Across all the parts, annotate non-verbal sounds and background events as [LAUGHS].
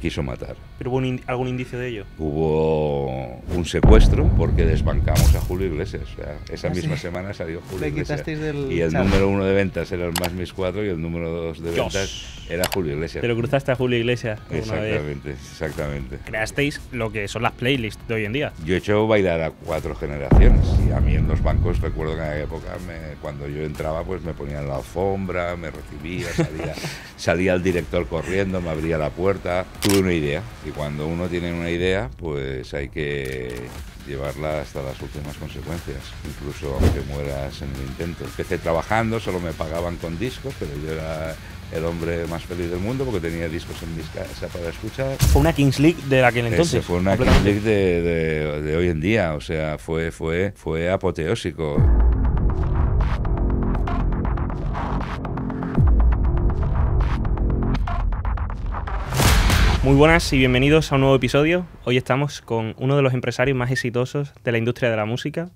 quiso matar. ¿Pero hubo algún indicio de ello? Hubo un secuestro porque desbancamos a Julio Iglesias. esa ah, misma semana salió Julio Iglesias. y el número uno de ventas era el más mis cuatro y el número dos de ventas era Julio Iglesias. Pero cruzaste a Julio Iglesias. Exactamente, exactamente. Creasteis lo que son las playlists de hoy en día. Yo he hecho bailar a cuatro generaciones y a mí en los bancos recuerdo que en aquella época cuando yo entraba pues me ponían la alfombra, me recibía, salía, [LAUGHS] salía el director corriendo, me abría la puerta tuve una idea y cuando uno tiene una idea pues hay que llevarla hasta las últimas consecuencias, incluso aunque mueras en el intento. Empecé trabajando, solo me pagaban con discos, pero yo era el hombre más feliz del mundo porque tenía discos en mi casa para escuchar. ¿Fue una Kings League de aquel entonces? fue una Kings League de, de, de, hoy en día, o sea, fue, fue, fue apoteósico. Muy buenas y bienvenidos a un nuevo episodio. Hoy estamos con uno de los empresarios más exitosos de la industria de la música,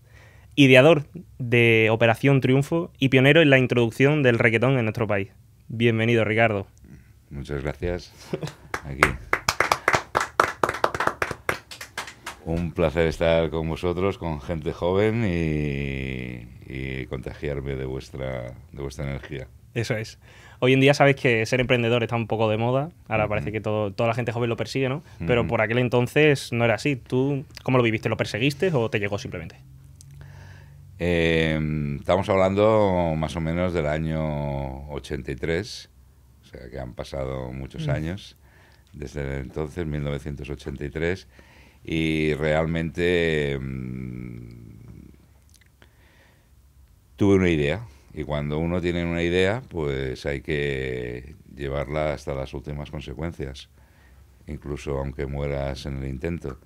ideador de Operación Triunfo y pionero en la introducción del reggaetón en nuestro país. Bienvenido, Ricardo. Muchas gracias. Aquí. Un placer estar con vosotros, con gente joven y, y contagiarme de vuestra, de vuestra energía. Eso es. Hoy en día sabes que ser emprendedor está un poco de moda, ahora parece que toda la gente joven lo persigue, ¿no? Pero por aquel entonces no era así. ¿Tú cómo lo viviste? ¿Lo perseguiste o te llegó simplemente? Em, estamos hablando más o menos del año 83, o sea que han pasado muchos mm. años desde entonces, 1983, y realmente em, tuve una idea, y cuando uno tiene una idea, pues hay que llevarla hasta las últimas consecuencias, incluso aunque mueras en el intento.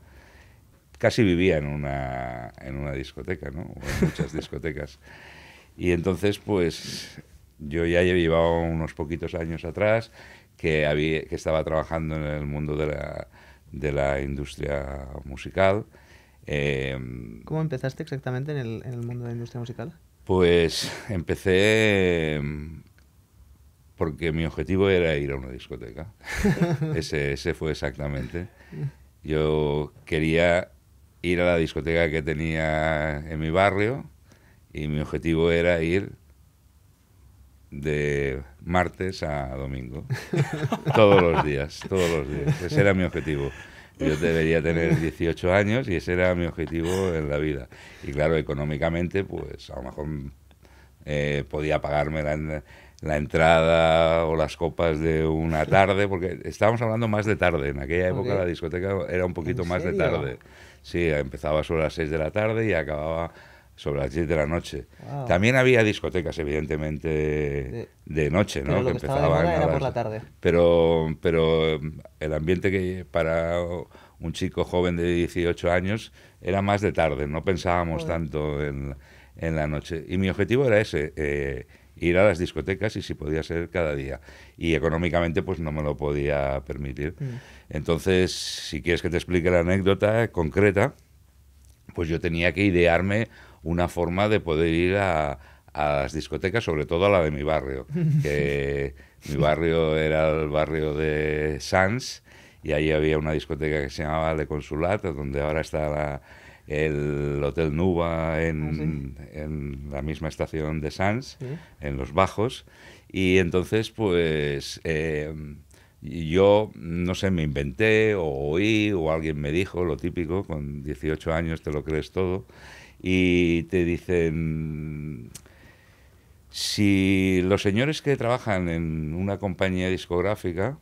Casi vivía en una, en una discoteca, ¿no? O muchas [LAUGHS] discotecas. Y entonces, pues yo ya llevaba unos poquitos años atrás que, había, que estaba trabajando en el mundo de la, de la industria musical. Em, ¿Cómo empezaste exactamente en el, en el, mundo de la industria musical? Pues empecé porque mi objetivo era ir a una discoteca. [LAUGHS] ese, fue exactamente. Yo quería ir a la discoteca que tenía en mi barrio y mi objetivo era ir de martes a domingo. [LAUGHS] todos los días, todos los días. Ese era mi objetivo. Yo debería tener 18 años y ese era mi objetivo en la vida. Y claro, económicamente, pues a lo mejor eh, podía pagarme la, entrada o las copas de una tarde, porque estábamos hablando más de tarde. En aquella época la discoteca era un poquito más de tarde. Sí, empezaba a las 6 de la tarde y acababa sobre las 10 de la noche. También había discotecas, evidentemente, de, noche, ¿no? que, empezaban a las... por la tarde. Pero, pero mm, el ambiente que para un chico joven de 18 años era más de tarde, no pensábamos tanto en, en, la noche. Y mi objetivo era ese. Eh, ir a las discotecas y si podía ser cada día. Y económicamente pues no me lo podía permitir. Mm. Entonces, si quieres que te explique la anécdota concreta, pues yo tenía que idearme una forma de poder ir a, las discotecas, sobre todo a la de mi barrio, [LAUGHS] que mi barrio era el barrio de Sans y ahí había una discoteca que se llamaba Le Consulat, donde ahora está el Hotel Nuba ah, en, la misma estación de Sans, en Los Bajos. Y entonces, pues eh, yo, no sé, me inventé o oí o alguien me dijo, lo típico, con 18 años te lo crees todo y te dicen, si los señores que trabajan en una compañía discográfica,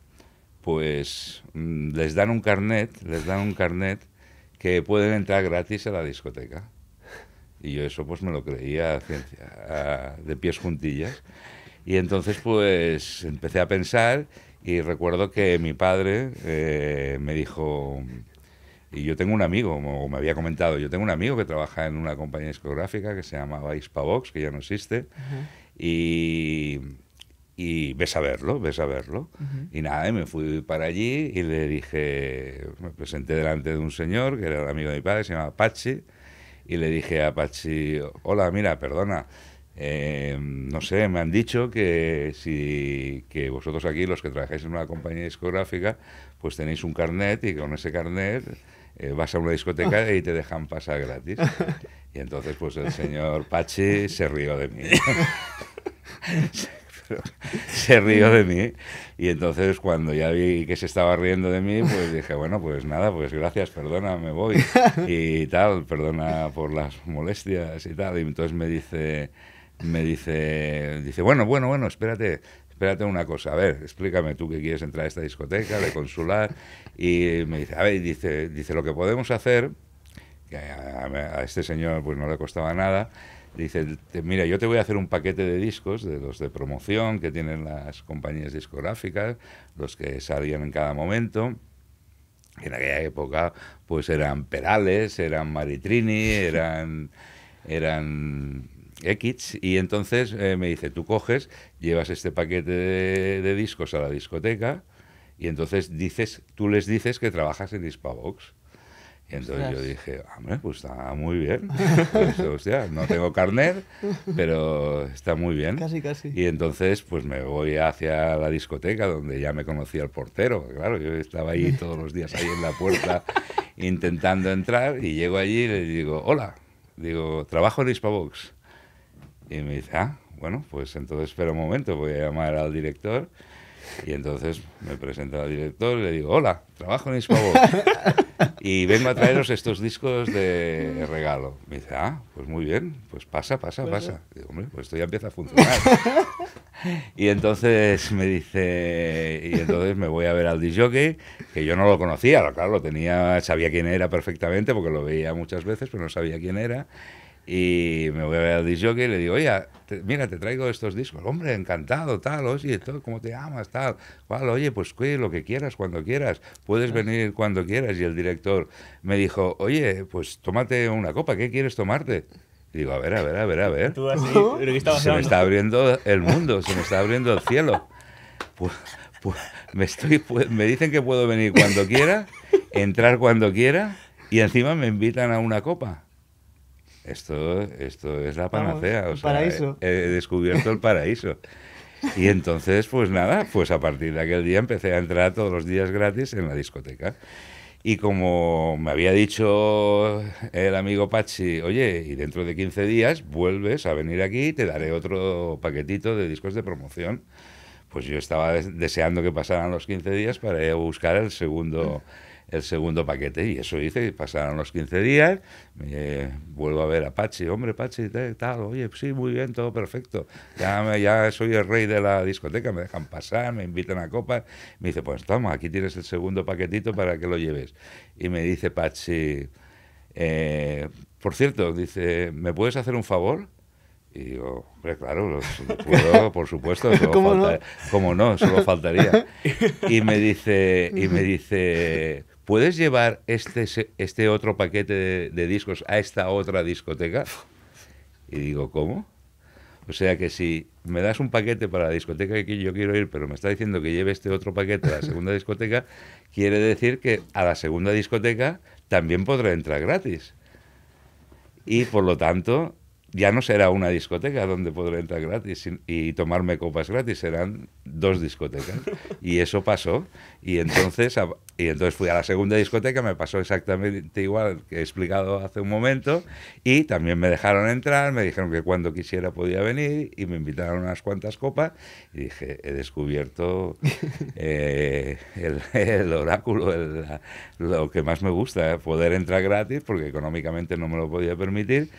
pues mm, les dan un carnet, les dan un carnet que pueden entrar gratis a la discoteca. Y yo eso pues me lo creía de pies juntillas. Y entonces pues empecé a pensar y recuerdo que mi padre eh, me dijo, y yo tengo un amigo, como me había comentado, yo tengo un amigo que trabaja en una compañía discográfica que se llamaba Hispavox, que ya no existe, y, y, ves a verlo, ves a verlo. Y nada, me fui para allí y le dije, me presenté delante de un señor que era amigo de mi padre, se llamaba apache y le dije a apache hola, mira, perdona, eh, no sé, me han dicho que si que vosotros aquí, los que trabajáis en una compañía discográfica, pues tenéis un carnet y con ese carnet eh, vas a una discoteca y te dejan pasar gratis. [LAUGHS] Y entonces, pues el señor Pachi se rió de mí. [LAUGHS] se rió de mí. Y entonces cuando ya vi que se estaba riendo de mí, pues dije, bueno, pues nada, pues gracias, perdona, me voy. [LAUGHS] Y tal, perdona por las molestias y tal. Y entonces me dice, me dice, dice, bueno, bueno, bueno, espérate, espérate una cosa, a ver, explícame tú que quieres entrar a esta discoteca de consular. Y me dice, a ver, dice, dice lo que podemos hacer, que a, este señor pues no le costaba nada, dice, mira, yo te voy a hacer un paquete de discos, de los de promoción que tienen las compañías discográficas, los que salían en cada momento. En aquella época, pues eran Perales, eran Maritrini, eran, eran X, y entonces eh, me dice, tú coges, llevas este paquete de, discos a la discoteca, y entonces dices, tú les dices que trabajas en Hispavox. Y entonces yo dije, hombre, pues está muy bien. Pues, no tengo carnet, pero está muy bien. Casi, casi. Y entonces pues me voy hacia la discoteca donde ya me conocía el portero. Claro, yo estaba ahí todos los días ahí en la puerta [LAUGHS] intentando entrar y llego allí y le digo, hola, digo, trabajo en Hispavox. Y me dice, ah, bueno, pues entonces espera un momento, voy a llamar al director. Y entonces me presento al director y le digo, hola, trabajo en Hispavox. [LAUGHS] y vengo a traeros estos discos de regalo. Me dice, ah, pues muy bien, pues pasa, pasa, pues pasa. digo, hombre, pues esto ya empieza a funcionar. [LAUGHS] y entonces me dice, y entonces me voy a ver al disjockey, que yo no lo conocía, claro, lo tenía, sabía quién era perfectamente porque lo veía muchas veces, pero no sabía quién era. Y me voy a ver al disc jockey y le digo, oye, mira, te traigo estos discos. Hombre, encantado, tal, oye, todo, ¿cómo te amas, Tal, cual, oye, pues ¿qué? lo que quieras, cuando quieras, puedes venir cuando quieras. Y el director me dijo, oye, pues tómate una copa, ¿qué quieres tomarte? Y digo, a ver, a ver, a ver, a ver. ¿Tú así? se me está abriendo el mundo, se me está abriendo el cielo. Pues, me, estoy, me dicen que puedo venir cuando quiera, entrar cuando quiera y encima me invitan a una copa esto, esto es la panacea. He, descubierto el paraíso. Y entonces, pues nada, pues a partir de aquel día empecé a entrar todos los días gratis en la discoteca. Y como me había dicho el amigo Pachi, oye, y dentro de 15 días vuelves a venir aquí y te daré otro paquetito de discos de promoción. Pues yo estaba deseando que pasaran los 15 días para ir a buscar el segundo el segundo paquete. Y eso hice, y pasaron los 15 días, vuelvo a ver a Pachi, hombre, Pachi, tal, oye, sí, muy bien, todo perfecto. Ya, soy el rey de la discoteca, me dejan pasar, me invitan a copas. Me dice, pues toma, aquí tienes el segundo paquetito para que lo lleves. Y me dice Pachi, eh, por cierto, dice, ¿me puedes hacer un favor? Y digo, claro, por supuesto, [LAUGHS] ¿Cómo, no? no? Solo faltaría. [LAUGHS] Y me dice, y me dice ¿puedes llevar este, este otro paquete de, de discos a esta otra discoteca? Y digo, ¿cómo? O sea que si me das un paquete para la discoteca que yo quiero ir, pero me está diciendo que lleve este otro paquete a la segunda discoteca, [LAUGHS] quiere decir que a la segunda discoteca también podré entrar gratis. Y por lo tanto, ya no será una discoteca donde podré entrar gratis y, tomarme copas gratis, serán dos discotecas. Y eso pasó. Y entonces, y entonces fui a la segunda discoteca, me pasó exactamente igual que he explicado hace un momento. Y también me dejaron entrar, me dijeron que cuando quisiera podía venir y me invitaron unas cuantas copas. Y dije, he descubierto [LAUGHS] eh, el, oráculo, lo que más me gusta, eh, poder entrar gratis porque económicamente no me lo podía permitir.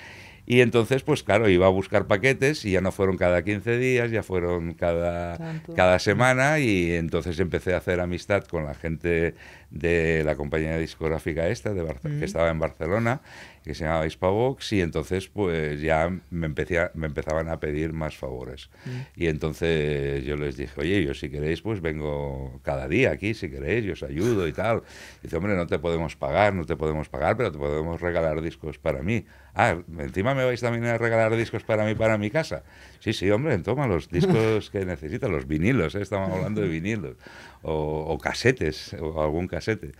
Y entonces, pues claro, iba a buscar paquetes y ya no fueron cada 15 días, ya fueron cada, cada semana y entonces empecé a hacer amistad con la gente de la compañía discográfica esta, de que estaba en Barcelona, que se llamaba Hispavox, y entonces pues ya me, empezaban a pedir más favores. Mm. Y entonces yo les dije, oye, yo si queréis, pues vengo cada día aquí, si queréis, yo os ayudo y tal. dice, hombre, no te podemos pagar, no te podemos pagar, pero te podemos regalar discos para mí. Ah, encima me vais también a regalar discos para mí, para mi casa. Sí, sí, hombre, toma los discos [LAUGHS] que necesitas, los vinilos, ¿eh? estamos hablando de vinilos o, casetes, o algún casete.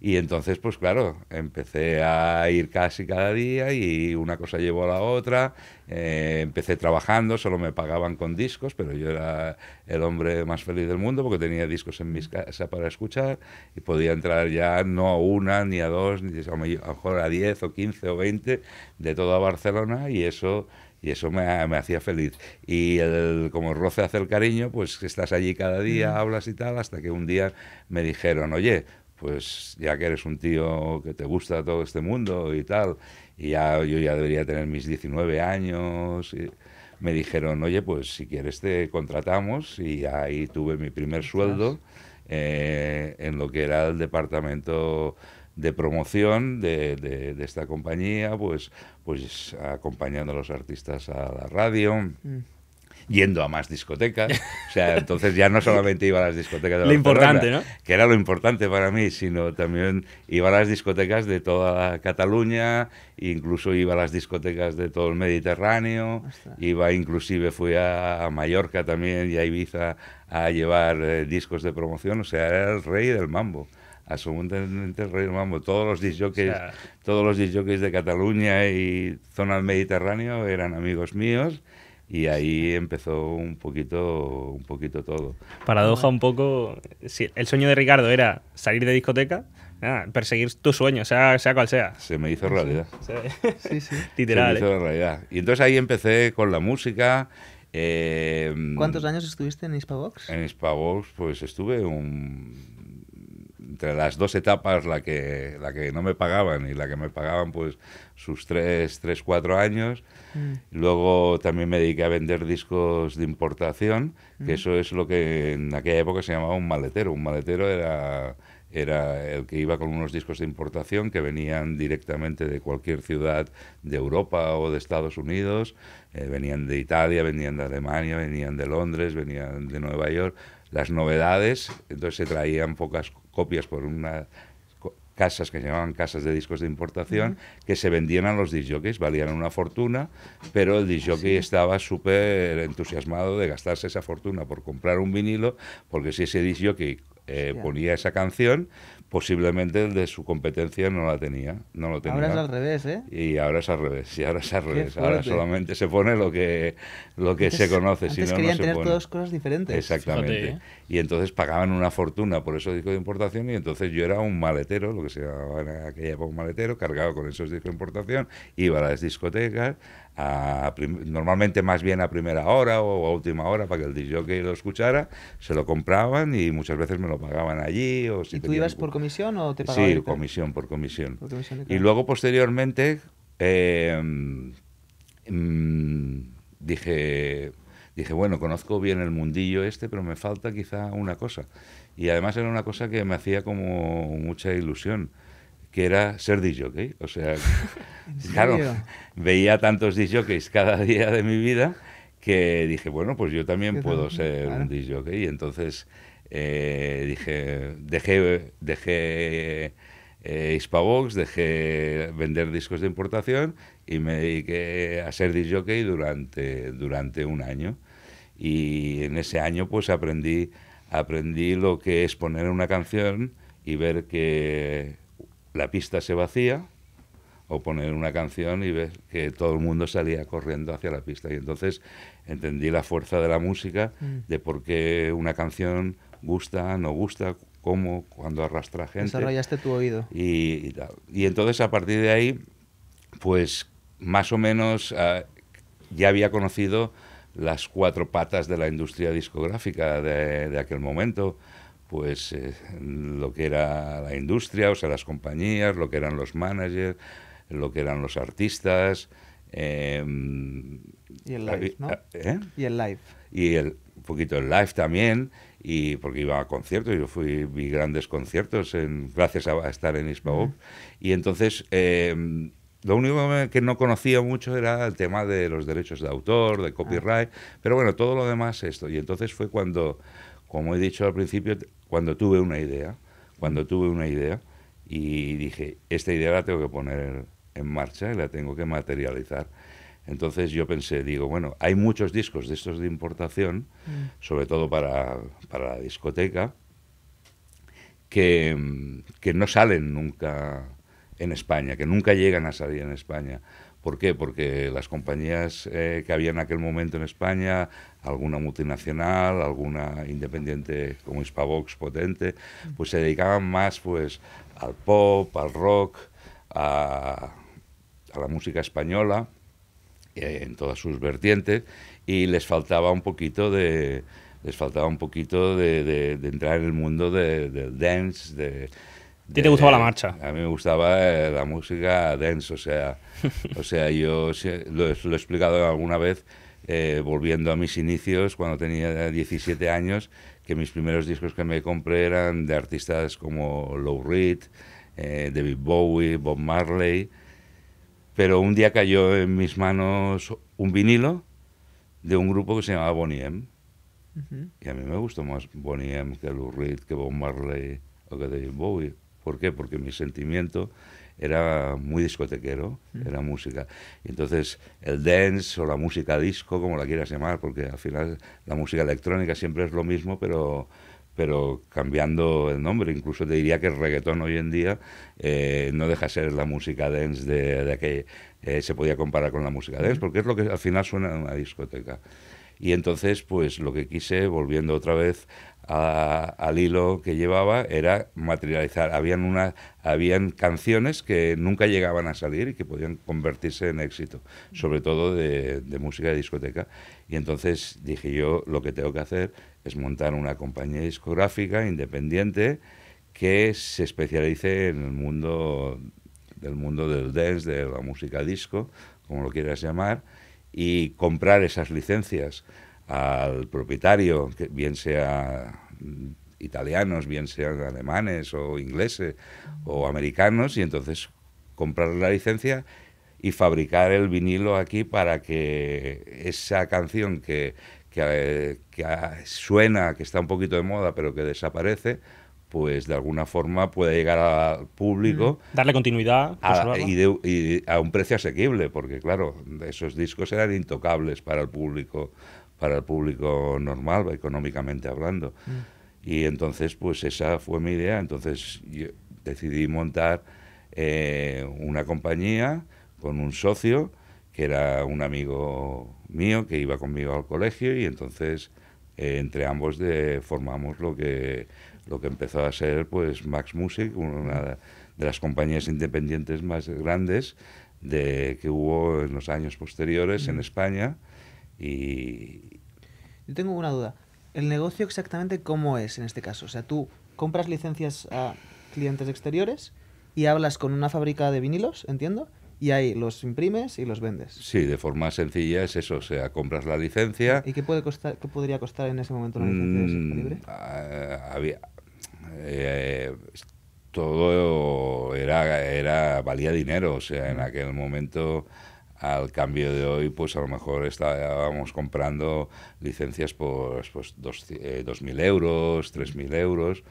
Y entonces, pues claro, empecé a ir casi cada día y una cosa llevó a la otra. Eh, empecé trabajando, solo me pagaban con discos, pero yo era el hombre más feliz del mundo porque tenía discos en mi casa para escuchar y podía entrar ya no a una, ni a dos, ni a lo mejor a diez o quince o veinte de toda Barcelona y eso y eso me, hacía feliz. Y el, como el roce hace el cariño, pues estás allí cada día, mm. hablas y tal, hasta que un día me dijeron, oye, pues ya que eres un tío que te gusta todo este mundo y tal, y ya, yo ya debería tener mis 19 años. me dijeron, oye, pues si quieres te contratamos y ahí tuve mi primer sueldo eh, en lo que era el departamento de promoción de, esta compañía, pues, pues acompañando a los artistas a la radio. Mm. yendo a más discotecas. O sea, entonces ya no solamente iba a las discotecas de Lo importante, Que era lo importante para mí, sino también iba a las discotecas de toda Cataluña, incluso iba a las discotecas de todo el Mediterráneo, iba inclusive fui a, Mallorca también y a Ibiza a llevar eh, discos de promoción, o sea, era el rey del mambo absolutamente vamos, todos los disjockeys, todos los disjockeys de Cataluña y zona del Mediterráneo eran amigos míos y ahí empezó un poquito un poquito todo. Paradoja un poco, si el sueño de Ricardo era salir de discoteca, perseguir tu sueño, sea, sea cual sea. Se me hizo realidad. Sí, sí. [LAUGHS] Literal. Se me hizo ¿eh? realidad. Y entonces ahí empecé con la música, eh, ¿Cuántos años estuviste en Hispavox? En Hispavox, pues estuve un entre las dos etapas, la que, la que no me pagaban y la que me pagaban, pues sus tres, tres cuatro años. Mm. Luego también me dediqué a vender discos de importación, que mm. eso es lo que en aquella época se llamaba un maletero. Un maletero era era el que iba con unos discos de importación que venían directamente de cualquier ciudad de Europa o de Estados Unidos, eh, venían de Italia, venían de Alemania, venían de Londres, venían de Nueva York, las novedades, entonces se traían pocas cosas copias por unas casas que se llamaban casas de discos de importación, que se vendían a los disjockeys, valían una fortuna, pero el disjockey ah, estaba súper entusiasmado de gastarse esa fortuna por comprar un vinilo, porque si ese disjockey eh, ponía esa canción, posiblemente el de su competencia no la tenía, no lo tenía. Ahora es al revés, ¿eh? Y ahora es al revés, y ahora es al revés. Ahora solamente se pone lo que, lo que se conoce, si no, tener pone. cosas diferentes. Exactamente. ¿eh? y entonces pagaban una fortuna por esos discos de importación y entonces yo era un maletero, lo que se llamaba en aquella época un maletero, cargado con esos discos de importación, iba a las discotecas, a normalmente más bien a primera hora o a última hora para que el que lo escuchara, se lo compraban y muchas veces me lo pagaban allí. O si ¿Y tú ibas por comisión o te pagaban? Sí, comisión, por comisión. y luego posteriormente eh, mm, dije dije, bueno, conozco bien el mundillo este, pero me falta quizá una cosa. Y además era una cosa que me hacía como mucha ilusión, que era ser disjockey. O sea, [LAUGHS] [LAUGHS] claro, veía tantos DJs cada [LAUGHS] día de mi vida que dije, bueno, pues yo también puedo ser un disjockey. Y entonces eh, dije, dejé, dejé eh, Hispavox, dejé vender discos de importación y me dediqué a ser disjockey durante, durante un año y en ese año pues aprendí, aprendí lo que es poner una canción y ver que la pista se vacía o poner una canción y ver que todo el mundo salía corriendo hacia la pista. Y entonces entendí la fuerza de la música, mm. de por qué una canción gusta, no gusta, cómo, cuando arrastra gente. Desarrollaste tu oído. Y, entonces a partir de ahí, pues más o menos ah, ya había conocido las cuatro patas de la industria discográfica de, de aquel momento, pues eh, lo que era la industria, o sea, las compañías, lo que eran los managers, lo que eran los artistas. Eh, y el live, ¿no? ¿eh? Y el live. Y el, poquito el live también, y porque iba a conciertos, yo fui, vi grandes conciertos en, gracias a, estar en Ismael Y entonces em, lo único que no conocía mucho era el tema de los derechos de autor, de ah. copyright, pero bueno, todo lo demás esto. Y entonces fue cuando, como he dicho al principio, cuando tuve una idea, cuando tuve una idea y dije, esta idea la tengo que poner en marcha y la tengo que materializar. Entonces yo pensé, digo, bueno, hay muchos discos de estos de importación, mm. sobre todo para, para la discoteca, que, que no salen nunca en España, que nunca llegan a salir en España. ¿Por qué? Porque las compañías eh, que había en aquel momento en España, alguna multinacional, alguna independiente como Hispavox potente, pues se dedicaban más pues, al pop, al rock, a, la música española eh, en todas sus vertientes y les faltaba un poquito de les faltaba un poquito de, entrar en el mundo del de, dance, de, ¿Te, te gustaba la marcha? A mí me gustaba eh, la música dance, o sea, [LAUGHS] o sea yo lo, he explicado alguna vez, eh, volviendo a mis inicios, cuando tenía 17 años, que mis primeros discos que me compré eran de artistas como Lou Reed, eh, David Bowie, Bob Marley, pero un día cayó en mis manos un vinilo de un grupo que se llamaba Bonnie M. Y a mí me gustó más Bonnie M que Lou Reed, que Bob Marley o que David Bowie. ¿Por qué? Porque mi sentimiento era muy discotequero, mm. era música. Entonces, el dance o la música disco, como la quieras llamar, porque al final la música electrónica siempre es lo mismo, pero, pero cambiando el nombre. Incluso te diría que el reggaetón hoy en día eh, no deja ser la música dance de, de que eh, se podía comparar con la música dance, mm. porque es lo que al final suena en una discoteca. Y entonces, pues lo que quise, volviendo otra vez al hilo que llevaba era materializar. Habían, canciones que nunca llegaban a salir y que podían convertirse en éxito, sobre todo de, música de discoteca. Y entonces dije yo, lo que tengo que hacer es montar una compañía discográfica independiente que se especialice en el mundo del mundo del dance, de la música disco, como lo quieras llamar, y comprar esas licencias al propietario, bien sea italianos, bien sean alemanes o ingleses o americanos, y entonces comprar la licencia y fabricar el vinilo aquí para que esa canción que, eh, ah, suena, que está un poquito de moda, pero que desaparece, pues de alguna forma puede llegar al público. Darle continuidad. y a un precio asequible, porque claro, esos discos eran intocables para el público para el público normal, económicamente hablando. Mm. Y entonces, pues esa fue mi idea. Entonces decidí montar eh, una compañía con un socio que era un amigo mío que iba conmigo al colegio y entonces eh, entre ambos formamos lo que, empezó a ser pues Max Music, una de las compañías independientes más grandes que hubo en los años posteriores en mm. España y... Yo tengo una duda. ¿El negocio exactamente cómo es en este caso? O sea, tú compras licencias a clientes exteriores y hablas con una fábrica de vinilos, entiendo, y ahí los imprimes y los vendes. Sí, de forma sencilla es eso, o sea, compras la licencia. ¿Y qué, puede costar, qué podría costar en ese momento una licencia mm, libre? Ah, eh, todo era, era, valía dinero, o sea, en aquel momento al cambio de hoy, pues a lo mejor estábamos comprando licencias por pues, eh, dos, mil 2.000 euros, 3.000 euros.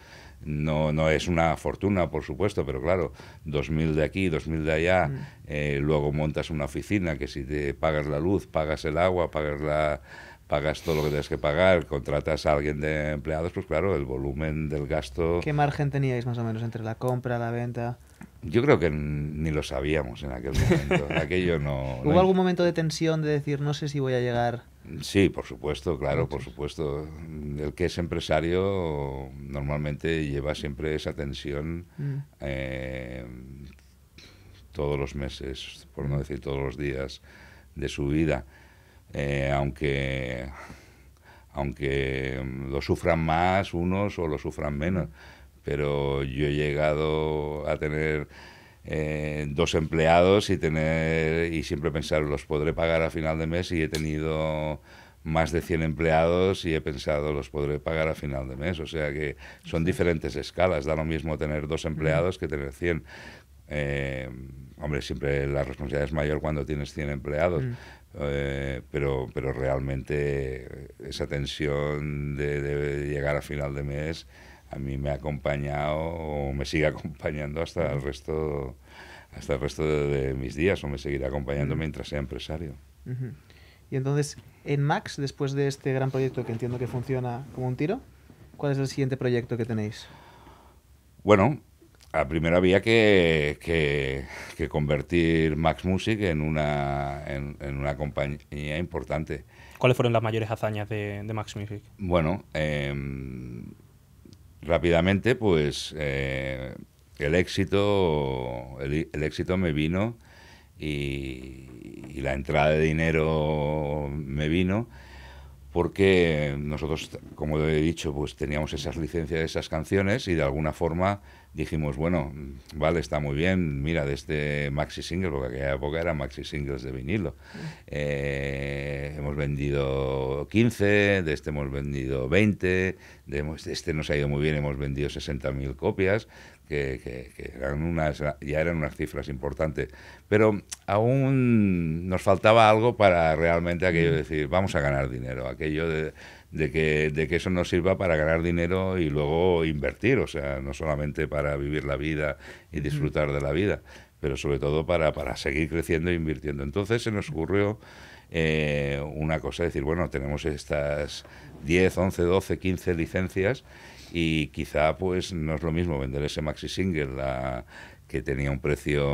No, no es una fortuna, por supuesto, pero claro, 2.000 de aquí, 2.000 de allá, mm. eh, luego montas una oficina que si te pagas la luz, pagas el agua, pagas la pagas todo lo que tienes que pagar, contratas a alguien de empleados, pues claro, el volumen del gasto... ¿Qué margen teníais más o menos entre la compra, la venta? Yo creo que ni lo sabíamos en aquel momento. [LAUGHS] Aquello no. ¿Hubo algún momento de tensión de decir, no sé si voy a llegar? Sí, por supuesto, claro, por supuesto. El que es empresario normalmente lleva siempre esa tensión mm. eh, todos los meses, por no decir todos los días de su vida. Eh, aunque, aunque lo sufran más unos o lo sufran menos pero yo he llegado a tener eh, dos empleados y tener y siempre pensar los podré pagar a final de mes y he tenido más de 100 empleados y he pensado los podré pagar a final de mes. O sea que son diferentes escalas. Da lo mismo tener dos empleados que tener 100. Eh, hombre, siempre la responsabilidad es mayor cuando tienes 100 empleados, mm. eh, pero, realmente esa tensión de, de llegar a final de mes a mí me ha acompañado o me sigue [LAUGHS] acompañando hasta el resto hasta el resto de, mis días o me seguirá acompañando mientras sea empresario. Y entonces, en Max, después de este gran proyecto que entiendo que funciona como un tiro, ¿cuál es el siguiente proyecto que tenéis? Bueno, a primero había que, convertir Max Music en una, en, una compañía importante. ¿Cuáles fueron las mayores hazañas de, Max Music? Bueno, em, rápidamente, pues eh, el éxito, el, éxito me vino y, la entrada de dinero me vino porque nosotros, como he dicho, pues teníamos esas licencias de esas canciones y de alguna forma dijimos, bueno, vale, está muy bien, mira, de este maxi single, porque aquella época era maxi singles de vinilo, eh, hemos vendido 15, de este hemos vendido 20, de este nos ha ido muy bien, hemos vendido 60.000 copias, que, que, eran unas, ya eran unas cifras importantes. Pero aún nos faltaba algo para realmente aquello mm. decir, vamos a ganar dinero, aquello de, de, que, de que eso nos sirva para ganar dinero y luego invertir, o sea, no solamente para vivir la vida y disfrutar de la vida, pero sobre todo para, para seguir creciendo e invirtiendo. Entonces se nos ocurrió... Eh, una cosa, decir, bueno, tenemos estas 10, 11, 12, 15 licencias y quizá pues no es lo mismo vender ese maxi single que tenía un precio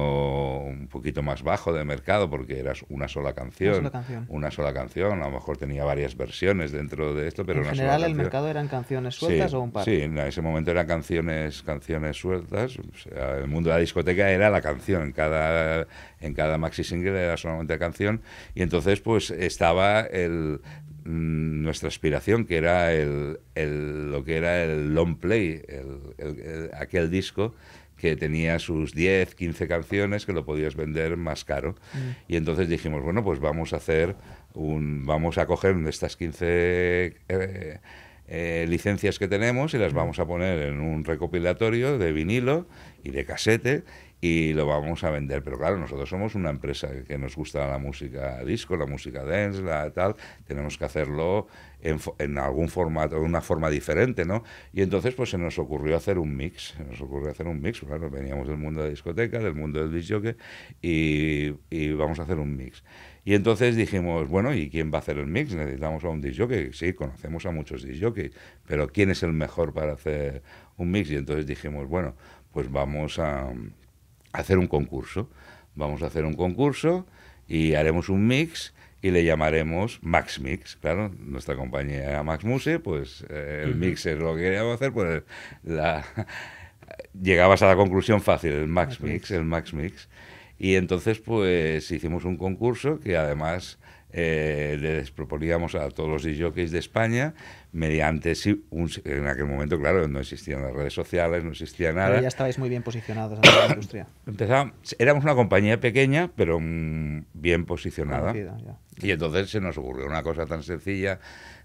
un poquito más bajo de mercado porque era una sola canción. Una sola canción. Una sola canción. A lo mejor tenía varias versiones dentro de esto, pero en general el mercado eran canciones sueltas o un par. Sí, en ese momento eran canciones, canciones sueltas. el mundo de la discoteca era la canción. En cada, en cada maxi single era solamente la canción. Y entonces pues estaba el, Mm, nuestra aspiración, que era el, lo que era el long play, el, aquel disco que tenía sus 10, 15 canciones que lo podías vender más caro. Mm. Y entonces dijimos, bueno, pues vamos a hacer un, vamos a coger estas 15 eh, eh, licencias que tenemos y las mm. vamos a poner en un recopilatorio de vinilo y de casete y lo vamos a vender. Pero claro, nosotros somos una empresa que nos gusta la música disco, la música dance, la tal, tenemos que hacerlo en, algún formato, de una forma diferente, ¿no? Y entonces pues se nos ocurrió hacer un mix, se nos ocurrió hacer un mix, claro, veníamos del mundo de discoteca, del mundo del disjockey y, y vamos a hacer un mix. Y entonces dijimos, bueno, ¿y quién va a hacer el mix? Necesitamos a un disjockey. Sí, conocemos a muchos disjockeys, pero ¿quién es el mejor para hacer un mix? Y entonces dijimos, bueno, pues vamos a, hacer un concurso. Vamos a hacer un concurso y haremos un mix y le llamaremos Max Mix. Claro, nuestra compañía era Max Muse, pues eh, el mix es lo que queríamos hacer, pues la, llegabas a la conclusión fácil, el Max Mix, el Max Mix. Y entonces pues hicimos un concurso que además eh, les proponíamos a todos los disjockeys de España mediante en aquel momento claro no existían las redes sociales no existía nada pero ya estabais muy bien posicionados en la [COUGHS] industria Empezamos, éramos una compañía pequeña pero mm, bien posicionada y entonces se nos ocurrió una cosa tan sencilla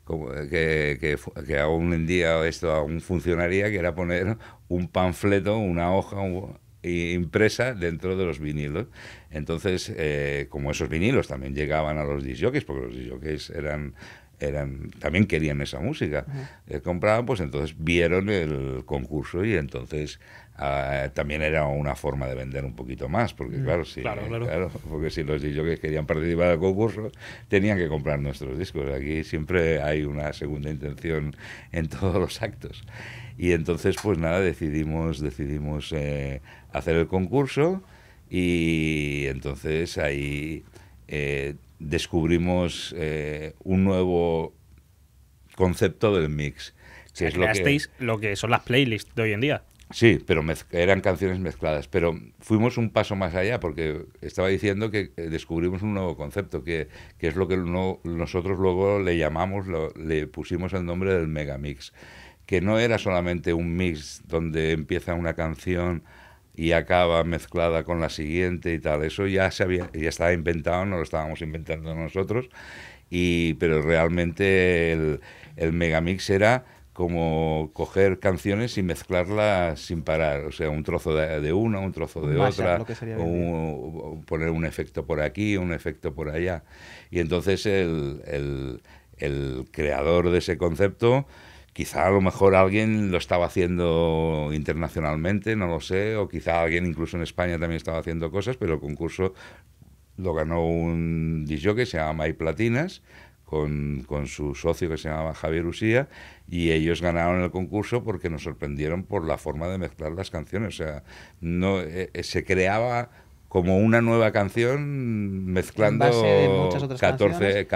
como eh, que, que, que aún en día esto aún funcionaría que era poner un panfleto una hoja un, impresa dentro de los vinilos. Entonces, eh, como esos vinilos también llegaban a los disjockeys, porque los disjockeys eran eran, también querían esa música. Eh, compraban, pues entonces vieron el concurso y entonces ah, también era una forma de vender un poquito más, porque mm, claro, si, [LAUGHS] porque si los que querían participar del concurso, tenían que comprar nuestros discos. Aquí siempre hay una segunda intención en [LAUGHS] todos los actos. Y entonces, pues nada, decidimos, decidimos eh, hacer el concurso y entonces ahí eh, descubrimos eh, un nuevo concepto del mix. Que es lo que... lo que son las playlists de hoy en día. Sí, pero eran canciones mezcladas. Pero fuimos un paso más allá porque estaba diciendo que eh, descubrimos un nuevo concepto, que, es lo que nosotros luego le llamamos, le pusimos el nombre del megamix, que no era solamente un mix donde empieza una canción y acaba mezclada con la siguiente y tal. Eso ya, se había, ya estaba inventado, no lo estábamos inventando nosotros, pero realmente el, el megamix era como coger canciones y mezclarlas sin parar, o sea, un trozo de, de una, un trozo de otra, poner un efecto por aquí, un efecto por allá. Y entonces el, el creador de ese concepto Quizá a lo mejor alguien lo estaba haciendo internacionalmente, no lo sé, o quizá alguien incluso en España también estaba haciendo cosas, pero el concurso lo ganó un disc que se llama May Platinas, con, su socio que se llamaba Javier Usía, y ellos ganaron el concurso porque nos sorprendieron por la forma de mezclar las canciones. O sea, no, eh, eh, se creaba como una nueva canción mezclando 14,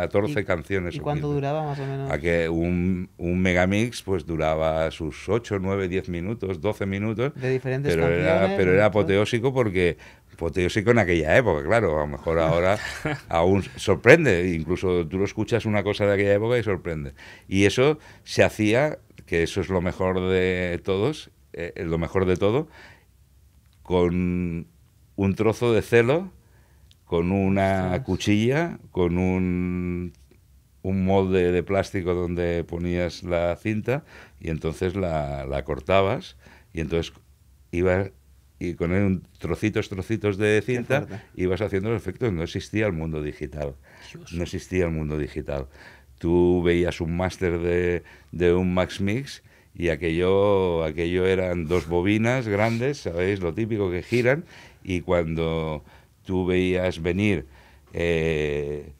canciones. ¿Y, cuánto duraba más o menos? A que un, un megamix pues duraba sus 8, 9, 10 minutos, 12 minutos. De diferentes pero canciones, pero era apoteósico porque apoteósico en aquella época, claro, a lo mejor [LAUGHS] ahora aún sorprende, incluso tú lo escuchas una cosa de aquella época y sorprende. Y eso se hacía, que eso es lo mejor de todos, eh, lo mejor de todo, con un trozo de celo con una cuchilla, con un, un molde de plástico donde ponías la cinta y entonces la, cortabas y entonces ibas y con trocitos, trocitos de cinta ibas haciendo los efectos. No existía el mundo digital. No existía el mundo digital. Tú veías un máster de, un Max Mix y aquello, aquello eran dos bobinas grandes, ¿sabéis? Lo típico que giran y cuando tú veías venir, eh,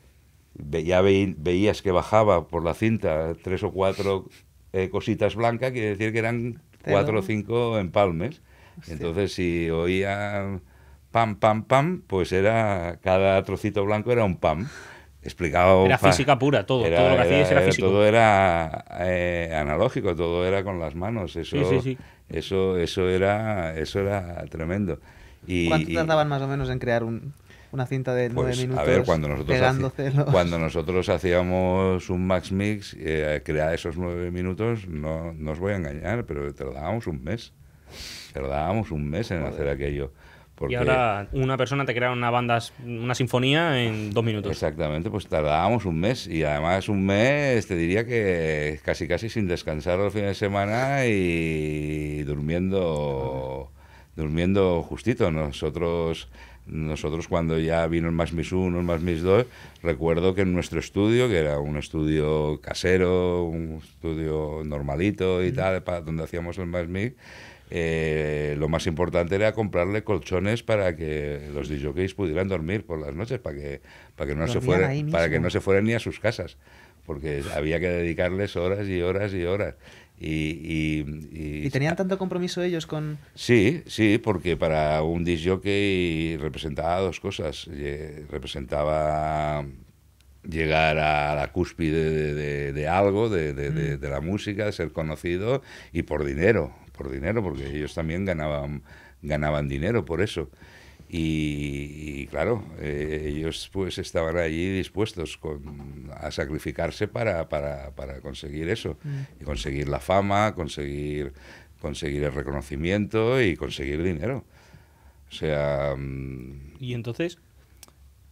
ya veías que bajaba por la cinta tres o cuatro eh, cositas blancas, quiere decir que eran cuatro o cinco empalmes. Entonces, si oía pam, pam, pam, pues era cada trocito blanco era un pam. Explicado. Era física pura, todo. todo lo que hacías era, físico. Todo era eh, analógico, todo era con las manos. Eso, eso, eso, era, eso era tremendo. ¿Cuánto tardaban más o menos en crear una cinta de nueve pues, minutos. A ver, [LAUGHS] cuando nosotros, hacíamos un Max Mix, eh, crear esos nueve minutos, no, os voy a engañar, pero tardábamos un mes. Tardábamos un mes en hacer aquello. Y ahora una persona te crea una banda, una sinfonía en dos minutos. Exactamente, pues tardábamos un mes y además un mes te diría que casi casi sin descansar los fines de semana y durmiendo durmiendo justito. Nosotros, nosotros cuando ya vino el Más Mis 1, el Más Mis 2, recuerdo que en nuestro estudio, que era un estudio casero, un estudio normalito y tal, para donde hacíamos el Más Mis, eh, lo más importante era comprarle colchones para que los DJs pudieran dormir por las noches, para que, para que, no, se fueran, para que no se fueran ni a sus casas, porque había que dedicarles horas y horas y horas. Y, y, tenían tanto compromiso ellos con...? Sí, sí, porque para un disc representaba dos cosas. Representaba llegar a la cúspide de, algo, de, de, mm. la música, de ser conocido, y por dinero, por dinero, porque ellos también ganaban, ganaban dinero por eso. Y, claro, eh, ellos pues estaban allí dispuestos a sacrificarse para, conseguir eso, mm. y conseguir la fama, conseguir, conseguir el reconocimiento y conseguir dinero. O sea... Mm, y entonces,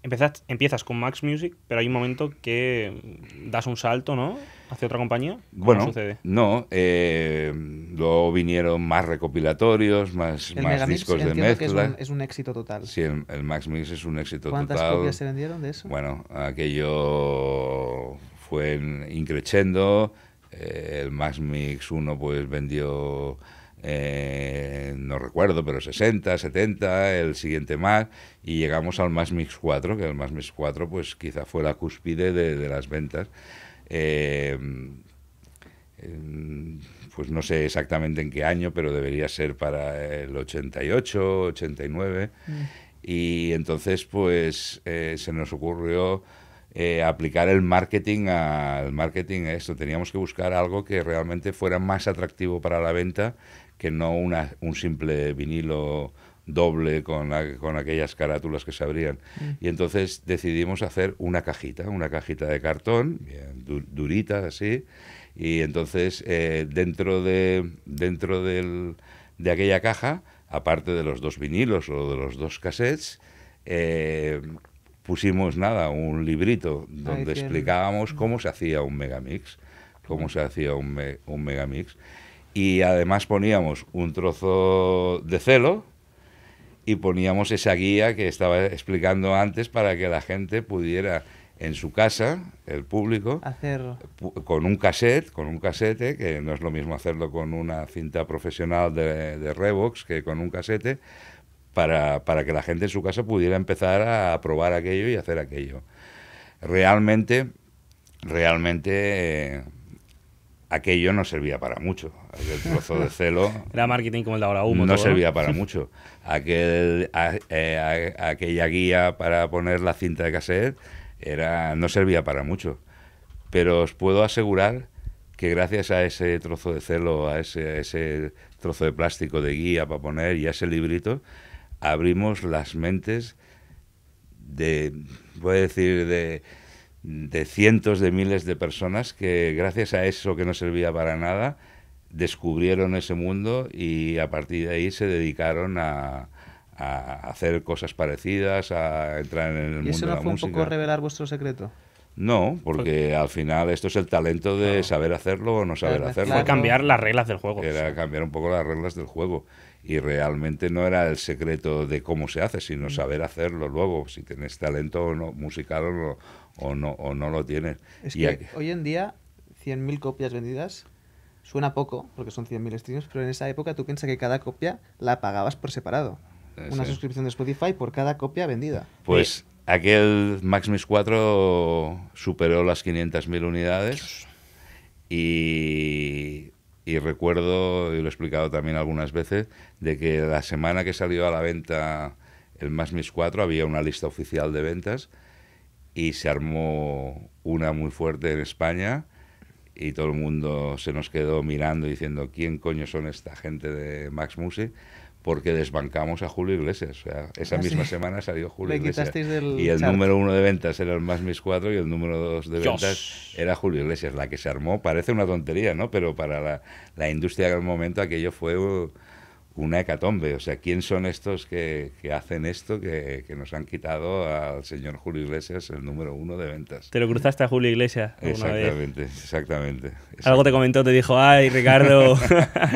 Empezas, empiezas con Max Music, pero hay un momento que das un salto, ¿no? ¿Hace otra compañía? bueno, no. Eh, luego vinieron más recopilatorios, más, más discos de mezcla. es, un, es, un, éxito total. Sí, el, Max Mix es un éxito total. ¿Cuántas copias se vendieron de eso? Bueno, aquello fue en, increchendo. Eh, el Max Mix 1 pues vendió... Eh, no recuerdo, pero 60, 70, el siguiente más, y llegamos al Max Mix 4, que el Max Mix 4 pues quizá fue la cúspide de, de las ventas. Eh, em, pues no sé exactamente en qué año, pero debería ser para el 88, 89. Mm. Y entonces, pues eh, se nos ocurrió eh, aplicar el marketing al marketing a esto. Teníamos que buscar algo que realmente fuera más atractivo para la venta que no un simple vinilo doble con, con aquellas carátulas que se abrían. Mm. Y entonces decidimos hacer una cajita, una cajita de cartón, durita así, y entonces eh, dentro, de, dentro del, de aquella caja, aparte de los dos vinilos o de los dos cassettes, eh, pusimos nada, un librito donde explicábamos mm. cómo se hacía un megamix, cómo mm. se hacía un, un megamix. Y además poníamos un trozo de celo, y poníamos esa guía que estaba explicando antes para que la gente pudiera en su casa, el público, Hacer... con un cassette, con un casete, que no es lo mismo hacerlo con una cinta profesional de, de Revox que con un casete, para, que la gente en su casa pudiera empezar a probar aquello y hacer aquello. Realmente, realmente eh, aquello no servía para mucho. el trozo de [LAUGHS] celo... Era marketing como el de ahora humo. No servía para mucho aquel, eh, aquella guía para poner la cinta de cassette era, no servía para mucho. Pero os puedo asegurar que gracias a ese trozo de celo, a ese, trozo de plástico de guía para poner y a ese librito, abrimos las mentes de, voy a decir, de, de cientos de miles de personas que gracias a eso que no servía para nada, descubrieron ese mundo y a partir de ahí se dedicaron a, hacer cosas parecidas, a entrar en el mundo de la eso no fue un poco revelar vuestro secreto? No, porque al final esto es el talento de saber hacerlo o no saber hacerlo. Fue cambiar las reglas del juego. Era cambiar un poco las reglas del juego. Y realmente no era el secreto de cómo se hace, sino mm. saber hacerlo luego, si tienes talento o no, musical o no, o no, lo tienes. Es que hoy en día, 100.000 copias vendidas Suena poco, porque son 100.000 streams, pero en esa época tú piensas que cada copia la pagabas por separado. Eh, una suscripción de Spotify por cada copia vendida. Pues aquel Max Mix 4 superó las 500.000 unidades y, recuerdo, y lo he explicado también algunas veces, de que la semana que salió a la venta el Max 4 había una lista oficial de ventas y se armó una muy fuerte en España y todo el mundo se nos quedó mirando diciendo quién coño son esta gente de Max Music porque desbancamos a Julio Iglesias. O sea, esa ah, misma semana salió Julio Iglesias. y el número uno de ventas era el Más Mis Cuatro y el número dos de ventas era Julio Iglesias, la que se armó. Parece una tontería, ¿no? Pero para la, la industria el momento aquello fue una hecatombe. O sea, ¿quién son estos que, hacen esto que, nos han quitado al señor Julio Iglesias, el número uno de ventas? Te lo cruzaste a Julio Iglesias. Exactamente, exactamente, exactamente. Algo te comentó, te dijo, ay, Ricardo.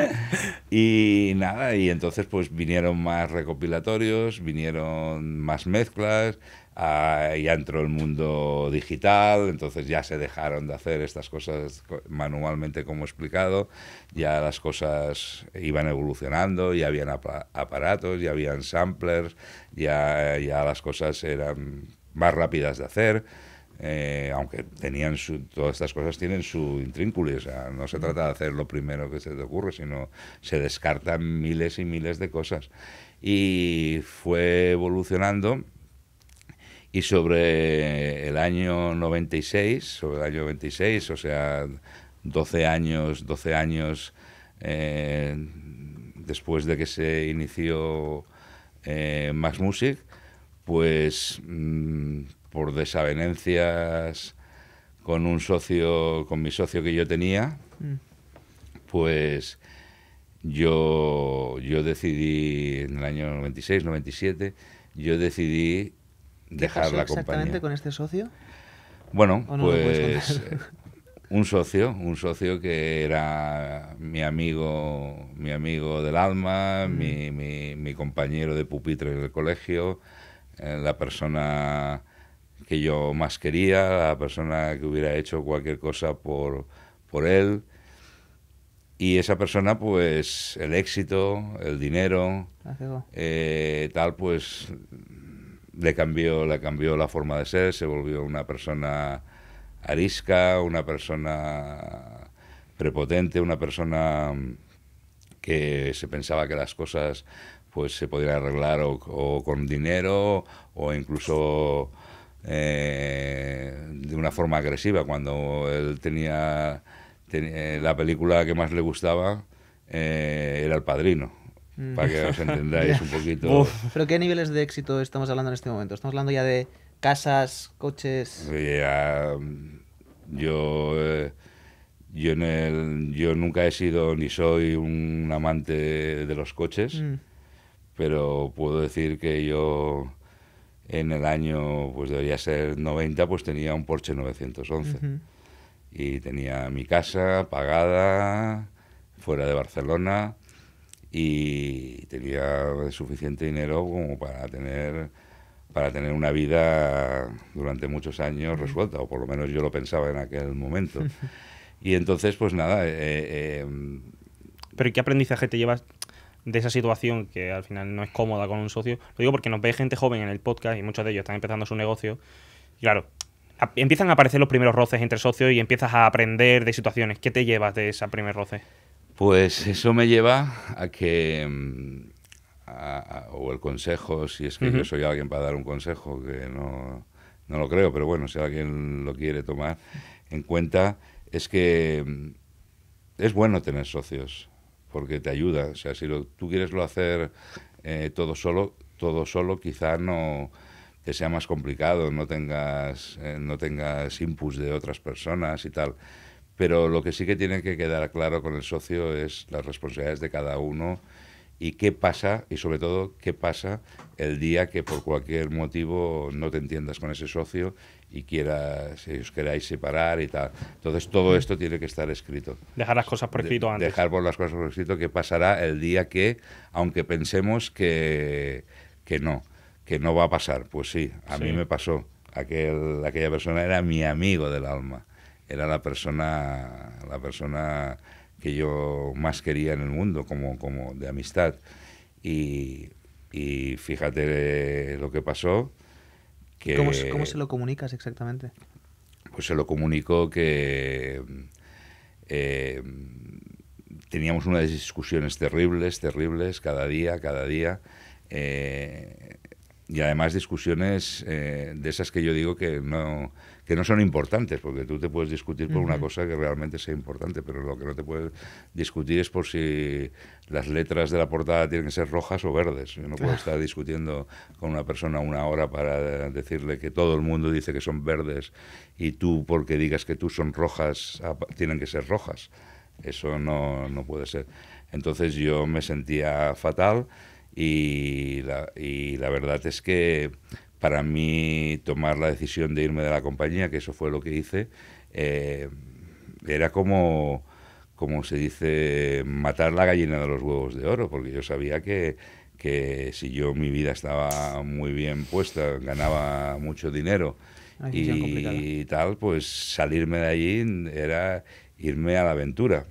[LAUGHS] y nada, y entonces pues vinieron más recopilatorios, vinieron más mezclas Ah, ya entró el mundo digital, entonces ya se dejaron de hacer estas cosas manualmente como he explicado, ya las cosas iban evolucionando, ya habían aparatos, ya habían samplers, ya, las cosas eran más rápidas de hacer. Eh, aunque tenían su, todas estas cosas tienen su intrínculo, no se trata de hacer lo primero que se te ocurre, sino se descartan miles y miles de cosas. Y fue evolucionando y sobre el año 96, sobre el año 96, o sea, 12 años, 12 años eh, después de que se inició eh, Max Music, pues mm, por desavenencias con un socio, con mi socio que yo tenía, mm. pues yo, yo decidí, en el año 96, 97, yo decidí dejar exactamente con este socio? Bueno, pues eh, un socio, un socio que era mi amigo, mi amigo del alma, mm. mi, compañero de pupitre del colegio, eh, la persona que yo más quería, la persona que hubiera hecho cualquier cosa por, por él. Y esa persona, pues el éxito, el dinero, eh, tal, pues le cambió, le cambió la forma de ser, se volvió una persona arisca, una persona prepotente, una persona mm, que se pensaba que las cosas pues se podían arreglar o, con dinero o incluso eh, de una forma agresiva. Cuando él tenía, eh, la película que más le gustaba eh, era El Padrino Mm. para que os [LAUGHS] entendáis un poquito. ¿Pero qué niveles de éxito estamos hablando en este momento? ¿Estamos hablando ya de casas, coches? Mm, yo, eh, yo, en el, yo nunca he sido ni soy un amante de los coches, mm. pero puedo decir que yo en el año, pues debería ser 90, pues tenía un Porsche 911. Y tenía mi casa pagada, fuera de Barcelona y tenía suficiente dinero como para tener para tener una vida durante muchos años resuelta, o por lo menos yo lo pensaba en aquel momento. [LAUGHS] Y entonces, pues nada. Eh, eh, em, ¿Pero qué aprendizaje te llevas de esa situación que al final no es cómoda con un socio? Lo digo porque nos ve gente joven en el podcast y muchos de ellos están empezando su negocio. Y claro, empiezan a aparecer los primeros roces entre socios y empiezas a aprender de situaciones. ¿Qué te llevas de ese primer roce? Pues eso me lleva a que, mm, o el consejo, si es que yo soy alguien para dar un consejo, que no, no lo creo, pero bueno, si alguien lo quiere tomar en cuenta, es que mm, es bueno tener socios, porque te ayuda. O sea, si tú quieres lo hacer eh, todo solo, todo solo quizá no te sea más complicado, no tengas, eh, no tengas de otras personas y tal pero lo que sí que tiene que quedar claro con el socio es las responsabilidades de cada uno y qué pasa, y sobre todo qué pasa el día que por cualquier motivo no te entiendas con ese socio y quieras, si os queráis separar y tal. Entonces todo esto tiene que estar escrito. Dejar las cosas por escrito antes. Dejar por las cosas por escrito qué pasará el día que, aunque pensemos que, que no, que no va a pasar, pues sí, a mí me pasó. Aquel, aquella persona era mi amigo del alma era la persona, la persona que yo más quería en el mundo, como, como de amistad. Y, fíjate lo que pasó. Que, ¿Cómo, se lo comunicas exactamente? Pues se lo comunicó que eh, teníamos unas discusiones terribles, terribles, cada día, cada día. Eh, y además discusiones eh, de esas que yo digo que no, que no son importantes, porque tú te puedes discutir por una cosa que realmente sea importante, pero lo que no te puedes discutir es por si las letras de la portada tienen que ser rojas o verdes. Yo no puedo ah. estar discutiendo con una persona una hora para decirle que todo el mundo dice que son verdes y tú, porque digas que tú son rojas, ah, tienen que ser rojas. Eso no, no puede ser. Entonces yo me sentía fatal y la, y la verdad es que para mí tomar la decisión de irme de la compañía, que eso fue lo que hice, eh, era como, como se dice, matar la gallina de los huevos de oro, porque yo sabía que, si yo mi vida estaba muy bien puesta, ganaba mucho dinero y, tal, pues salirme de allí era irme a la aventura.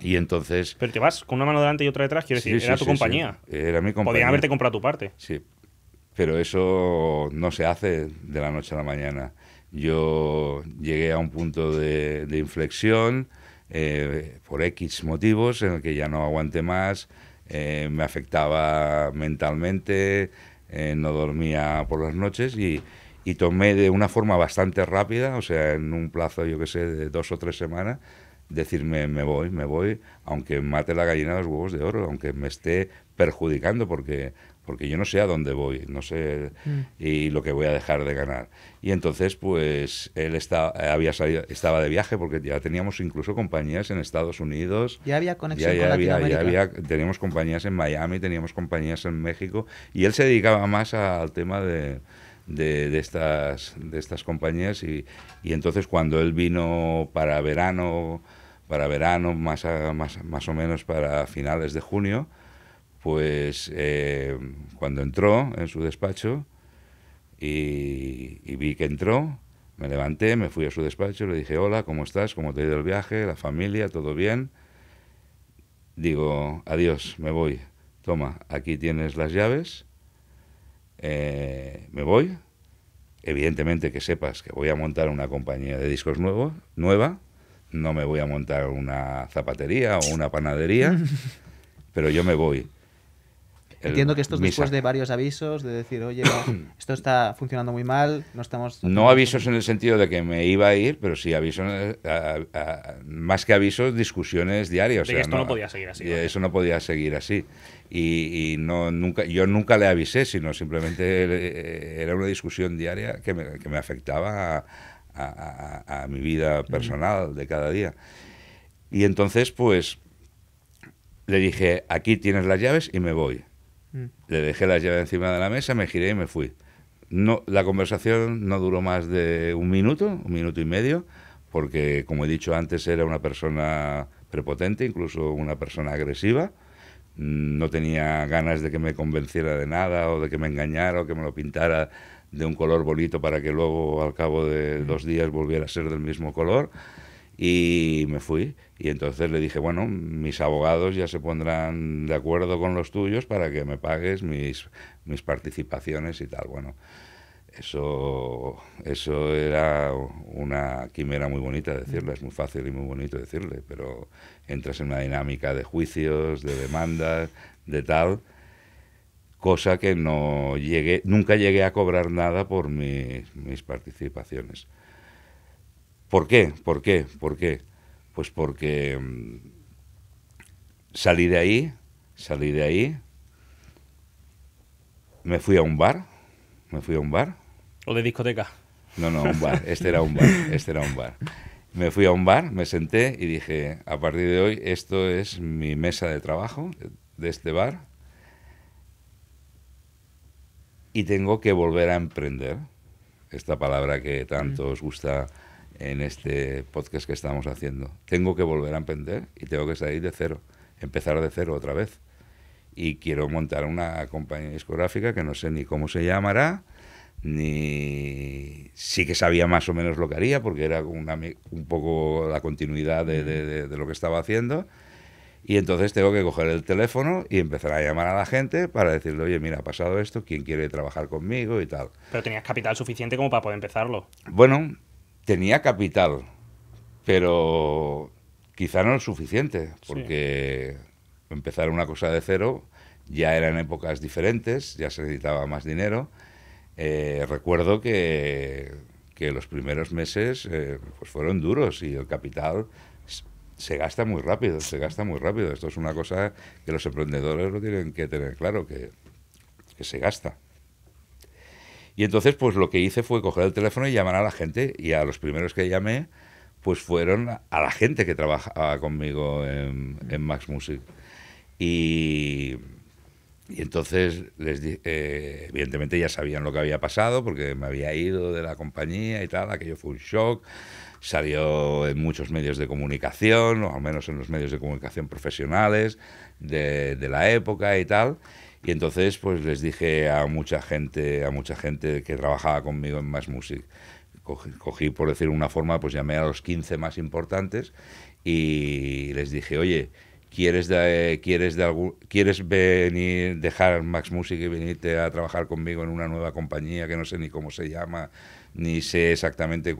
Y entonces... Pero te vas con una mano delante y otra detrás, quiero decir, era tu compañía. Era mi compañía. Podían haberte comprado tu parte. Sí, pero eso no se hace de la noche a la mañana. Yo llegué a un punto de, inflexión eh, por X motivos en el que ya no aguanté más, eh, me afectaba mentalmente, eh, no dormía por las noches y, y tomé de una forma bastante rápida, o sea, en un plazo, yo qué sé, de dos o tres semanas, decirme me voy, me voy, aunque mate la gallina de los huevos de oro, aunque me esté perjudicando, porque porque yo no sé a dónde voy, no sé mm. y lo que voy a dejar de ganar. Y entonces, pues él eh, había estaba de viaje porque ya teníamos incluso compañías en Estados Unidos. Ya había conexión con Latinoamérica. Ya teníamos compañías en Miami, teníamos compañías en México y él se dedicaba más al tema de, de, estas, de estas compañías y, y, entonces cuando él vino para verano, para verano, más, más, más o menos para finales de junio, pues eh, cuando entró en su despacho y, vi que entró, me levanté, me fui a su despacho, le dije, hola, ¿cómo estás? ¿Cómo te ha ido el viaje? ¿La familia? ¿Todo bien? Digo, adiós, me voy. Toma, aquí tienes las llaves. Eh, me voy. Evidentemente que sepas que voy a montar una compañía de discos nuevo, nueva. No me voy a montar una zapatería o una panadería, [LAUGHS] pero yo me voy Entiendo que esto es después de varios avisos, de decir, oye, [COUGHS] esto está funcionando muy mal, no estamos... No avisos en el sentido de que me iba a ir, pero sí avisos, eh, más que avisos, discusiones diarias. esto no, podía seguir así. Eso no podía seguir así. Y, no, nunca, yo nunca le avisé, sino simplemente eh, eh, era una discusión diaria que me, afectaba a mi vida personal de cada día. Y entonces, pues, le dije, aquí tienes las llaves y me voy. Mm. Le dejé la llave encima de la mesa, me giré y me fui. la conversación no duró más de un minuto, un minuto y medio, porque como he dicho antes era una persona prepotente, incluso una persona agresiva. Mm, no tenía ganas de que me convenciera de nada o de que me engañara o que me lo pintara de un color bonito para que luego al cabo de mm. dos días volviera a ser del mismo color y me fui. Y entonces le dije, bueno, mis abogados ya se pondrán de acuerdo con los tuyos para que me pagues mis, participaciones y tal. Bueno, eso, era una quimera muy bonita decirle, es muy fácil y muy bonito decirle, pero entras en una dinámica de juicios, de demandas, de tal, cosa que no llegué, nunca llegué a cobrar nada por mis participaciones. ¿Por qué? ¿Por qué? ¿Por qué? Pues porque mm, salí de ahí, salí de ahí, me fui a un bar, me fui a un bar. ¿O de discoteca? No, no, un bar, este era un bar, [LAUGHS] este era un bar. Me fui a un bar, me senté y dije, a partir de hoy esto es mi mesa de trabajo de este bar y tengo que volver a emprender, esta palabra que tanto mm. os gusta en este podcast que estamos haciendo. Tengo que volver a emprender y tengo que salir de cero, empezar de cero otra vez. Y quiero montar una compañía discográfica que no sé ni cómo se llamará, ni sí que sabía más o menos lo que haría, porque era un poco la continuidad de, de, lo que estaba haciendo. Y entonces tengo que coger el teléfono y empezar a llamar a la gente para decirle, oye, mira, ha pasado esto, ¿quién quiere trabajar conmigo y tal? Pero tenías capital suficiente como para poder empezarlo. Bueno, tenía capital, pero quizá no lo suficiente, porque empezar una cosa de cero ya eran épocas diferentes, ya se necesitaba más dinero. Eh, recuerdo que, los primeros meses eh, pues fueron duros y el capital se gasta muy rápido, se gasta muy rápido. Esto es una cosa que los emprendedores lo tienen que tener claro, que se gasta. Y entonces, pues lo que hice fue coger el teléfono y llamar a la gente. Y a los primeros que llamé, pues fueron a la gente que trabajaba conmigo en, Max Music. Y, entonces, les eh, evidentemente ya sabían lo que había pasado, porque me había ido de la compañía y tal, aquello fue un shock. Salió en muchos medios de comunicación, o al menos en los medios de comunicación profesionales de, de la época y tal. Y entonces pues les dije a mucha gente, a mucha gente que trabajaba conmigo en Max Music, cogí, por decir una forma, pues llamé a los 15 más importantes y les dije, oye, ¿Quieres, quieres, de algún, ¿Quieres venir, dejar Max Music y venirte a trabajar conmigo en una nueva compañía que no sé ni cómo se llama, ni sé exactamente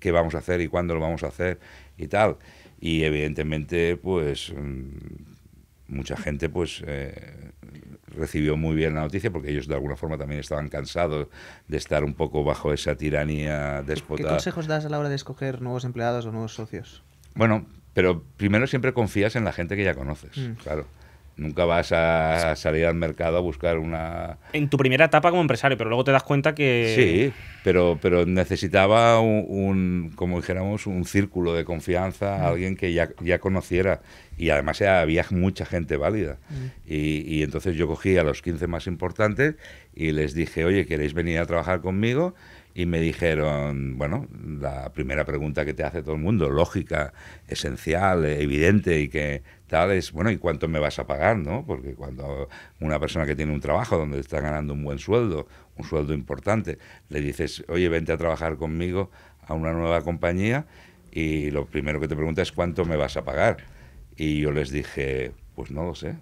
qué vamos a hacer y cuándo lo vamos a hacer y tal? Y evidentemente, pues mm, mucha gente pues eh, recibió muy bien la noticia porque ellos de alguna forma también estaban cansados de estar un poco bajo esa tiranía despotada ¿Qué consejos das a la hora de escoger nuevos empleados o nuevos socios? Bueno, pero primero siempre confías en la gente que ya conoces, mm. claro. Nunca vas a salir al mercado a buscar una... En tu primera etapa como empresario, pero luego te das cuenta que... Sí, pero, pero necesitaba un, como dijéramos, un círculo de confianza, alguien que ya, ya, conociera. Y además había mucha gente válida. Y, y, entonces yo cogí a los 15 más importantes y les dije, oye, ¿queréis venir a trabajar conmigo? Y me dijeron, bueno, la primera pregunta que te hace todo el mundo, lógica, esencial, evidente y que es, bueno, ¿y cuánto me vas a pagar? ¿no? Porque cuando una persona que tiene un trabajo donde está ganando un buen sueldo, un sueldo importante, le dices, oye, vente a trabajar conmigo a una nueva compañía y lo primero que te pregunta es cuánto me vas a pagar. Y yo les dije, pues no lo sé.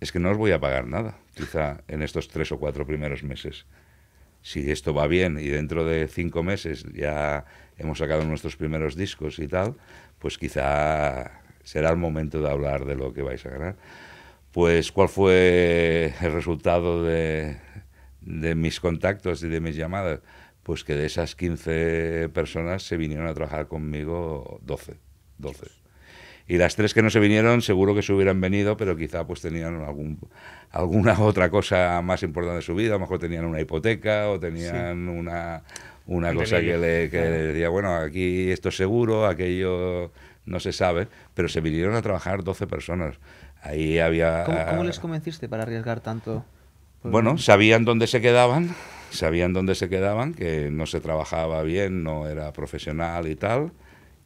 Es que no os voy a pagar nada, quizá en estos tres o cuatro primeros meses. Si esto va bien y dentro de cinco meses ya hemos sacado nuestros primeros discos y tal, pues quizá será el momento de hablar de lo que vais a ganar. Pues, ¿cuál fue el resultado de, mis contactos y de mis llamadas? Pues que de esas 15 personas se vinieron a trabajar conmigo 12. 12. Y las tres que no se vinieron, seguro que se hubieran venido, pero quizá pues tenían algún, alguna [LAUGHS] otra cosa más importante de su vida, a lo mejor tenían una hipoteca o tenían una, una cosa que le, que le decía, bueno, aquí esto es seguro, aquello no se sabe, pero se vinieron a trabajar 12 personas. Ahí había... ¿Cómo, ah, les convenciste para arriesgar tanto? bueno, sabían dónde se quedaban, sabían dónde se quedaban, que no se trabajaba bien, no era profesional y tal,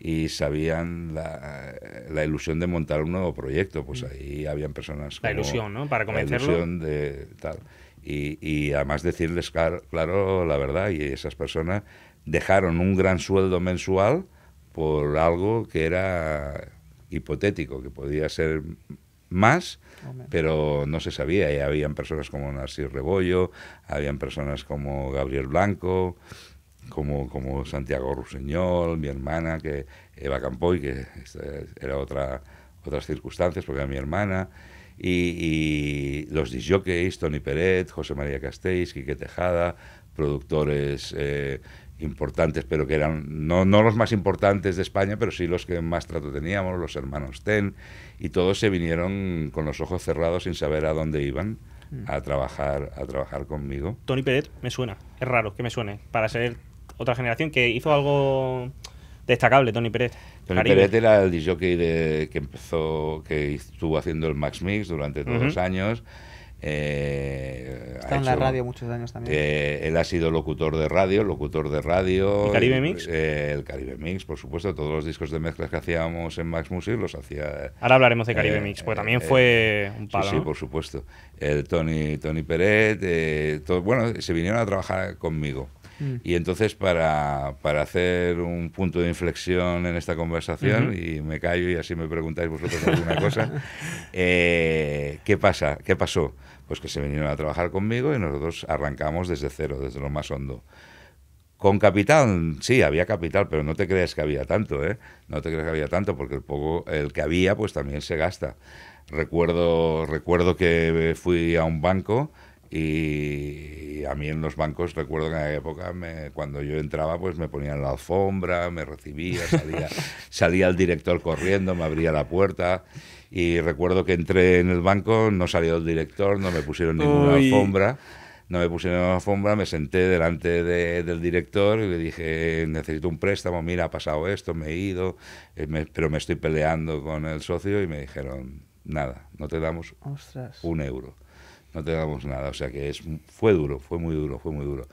y sabían la, ilusión de montar un nuevo proyecto. Pues mm. ahí habían personas... la ilusión, ¿no? Para convencerlo. La ilusión de tal. Y, además decirles claro, la verdad y esas personas dejaron un gran sueldo mensual por algo que era hipotético, que podía ser más, pero no se sabía. Y habían personas como Narciso Rebollo, habían personas como Gabriel Blanco, como, como Santiago Ruseñol, mi hermana, que Eva Campoy, que era otra, otras circunstancias, porque era mi hermana. Y, los disjockeys, Tony Peret, José María Castells, Quique Tejada, productores eh, importantes, pero que eran no, no, los más importantes de España, pero sí los que más trato teníamos, los hermanos Ten, y todos se vinieron con los ojos cerrados sin saber a dónde iban mm. a trabajar, a trabajar conmigo. Tony Pérez me suena, es raro que me suene, para ser otra generación que hizo algo destacable, Tony Pérez. Tony Pérez era el disjockey que empezó, que estuvo haciendo el Max Mix durante todos los años eh, Está en la radio muchos años también. él ha sido locutor de radio, locutor de radio. ¿El Caribe Mix? Eh, el Caribe Mix, por supuesto. Todos los discos de mezclas que hacíamos en Max Music los hacía. Ahora hablaremos de Caribe eh, Mix, pues también eh, fue un palo. Sí, por supuesto. El Tony, Tony Peret, bueno, se vinieron a trabajar conmigo. Mm. Y entonces para, para, hacer un punto de inflexión en esta conversación, y me callo y así me preguntáis vosotros alguna cosa, [LAUGHS] ¿qué pasa? ¿Qué pasó? pues que se vinieron a trabajar conmigo y nosotros arrancamos desde cero, desde lo más hondo. Con capital, sí, había capital, pero no te creas que había tanto, ¿eh? No te creas que había tanto, porque el poco, el que había, pues también se gasta. Recuerdo, recuerdo que fui a un banco y a mí en los bancos recuerdo que en aquella época cuando yo entraba pues me ponían la alfombra, me recibía, salía, [LAUGHS] salía el director corriendo, me abría la puerta y recuerdo que entré en el banco, no salió el director, no me pusieron ninguna alfombra. No me pusieron una alfombra, me senté delante del director y le dije, necesito un préstamo, mira, ha pasado esto, me he ido, eh, pero me estoy peleando con el socio y me dijeron, nada, no te damos un euro, no te damos nada. O sea que es, fue duro, fue muy duro, fue muy duro.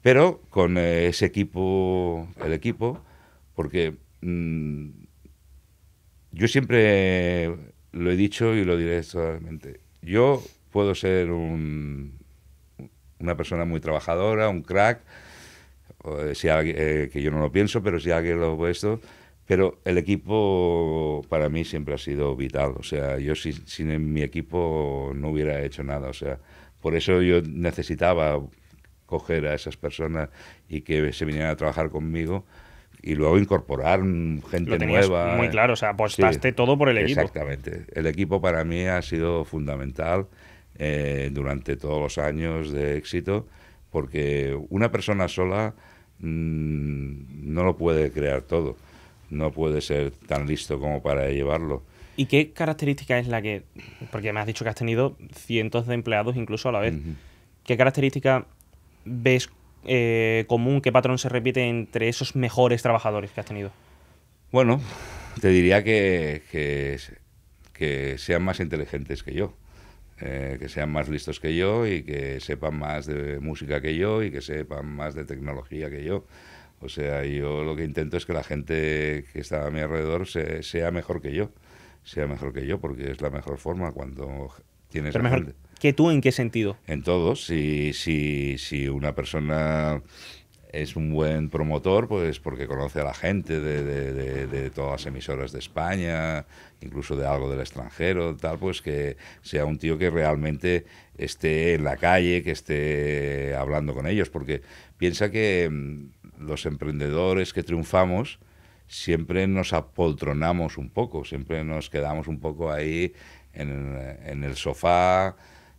Pero con eh, ese equipo, el equipo, porque mm, yo siempre lo he dicho y lo diré totalmente. Yo puedo ser un, una persona muy trabajadora, un crack, eh, eh, que yo no lo pienso, pero si alguien lo ha puesto, pero el equipo para mí siempre ha sido vital. O sea, yo sin mi equipo no hubiera hecho nada. O sea, por eso yo necesitaba coger a esas personas y que se vinieran a trabajar conmigo y luego incorporar mm, gente Lo nueva. Muy claro, o sea, apostaste todo por el equipo. Exactamente. El equipo para mí ha sido fundamental eh, durante todos los años de éxito, porque una persona sola mm, no lo puede crear todo, no puede ser tan listo como para llevarlo. ¿Y qué característica es la que.? Porque me has dicho que has tenido cientos de empleados incluso a la vez. ¿Qué característica ves eh, común, qué patrón se repite entre esos mejores trabajadores que has tenido? Bueno, te diría que, que, sean más inteligentes que yo. Eh, que sean más listos que yo y que sepan más de música que yo y que sepan más de tecnología que yo. O sea, yo lo que intento es que la gente que está a mi alrededor sea mejor que yo, sea mejor que yo, porque es la mejor forma cuando tienes... ¿Qué tú en qué sentido? En todo. Si, una persona es un buen promotor, pues porque conoce a la gente de, de, todas las emisoras de España, incluso de algo del extranjero, tal, pues que sea un tío que realmente esté en la calle, que esté hablando con ellos, porque piensa que mm, los emprendedores que triunfamos siempre nos apoltronamos un poco, siempre nos quedamos un poco ahí en, en el sofá,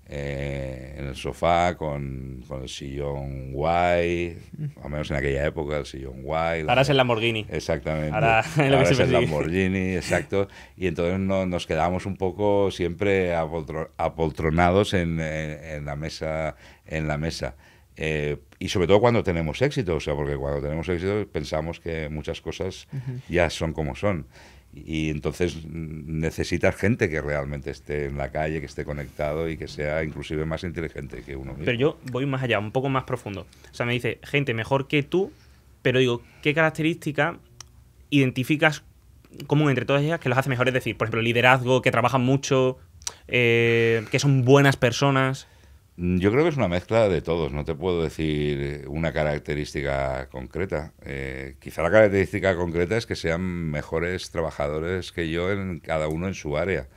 eh, en el sofá con, con, el sillón guay, al menos en aquella época el sillón guay. Ahora es el Lamborghini. Exactamente. Ahora, [LAUGHS] es el Lamborghini, exacto. Y entonces no, nos quedábamos un poco siempre apoltronados en, en, la mesa. En la mesa. Eh, y sobre todo cuando tenemos éxito, o sea, porque cuando tenemos éxito pensamos que muchas cosas ya son como son y entonces necesitas gente que realmente esté en la calle, que esté conectado y que sea inclusive más inteligente que uno mismo. Pero yo voy más allá, un poco más profundo. O sea, me dice, gente mejor que tú, pero digo, ¿qué característica identificas común entre todas ellas que los hace mejor Es decir, por ejemplo, liderazgo, que trabajan mucho, eh, que son buenas personas. Mm, yo creo que es una mezcla de todos, no te puedo decir una característica concreta. Eh, quizá la característica concreta es que sean mejores trabajadores que yo en cada uno en su área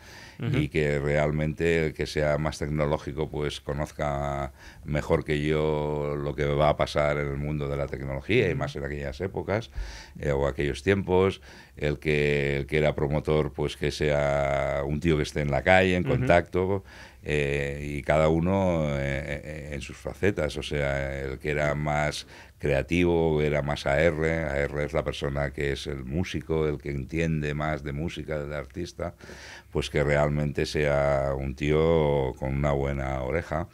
y que realmente el que sea más tecnológico pues conozca mejor que yo lo que va a pasar en el mundo de la tecnología y más en aquellas épocas eh, o aquellos tiempos. El que, que era promotor pues que sea un tío que esté en la calle, en contacto eh, y cada uno eh, eh, en sus facetas, o sea, el que era más creativo era más AR, AR es la persona que es el músico, el que entiende más de música del artista, pues que realmente sea un tío con una buena oreja.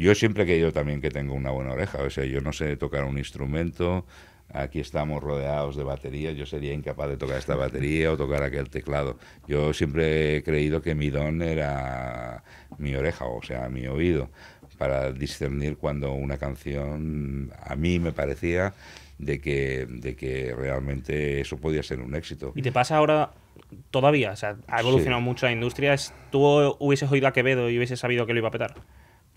Yo siempre he creído también que tengo una buena oreja, o sea, yo no sé tocar un instrumento, aquí estamos rodeados de baterías, yo sería incapaz de tocar esta batería o tocar aquel teclado. Yo siempre he creído que mi don era mi oreja, o sea, mi oído, para discernir cuando una canción a mí me parecía de que, de que realmente eso podía ser un éxito. ¿Y te pasa ahora todavía? O sea, ha evolucionado mucho la industria. ¿Tú hubieses oído a Quevedo y hubieses sabido que lo iba a petar?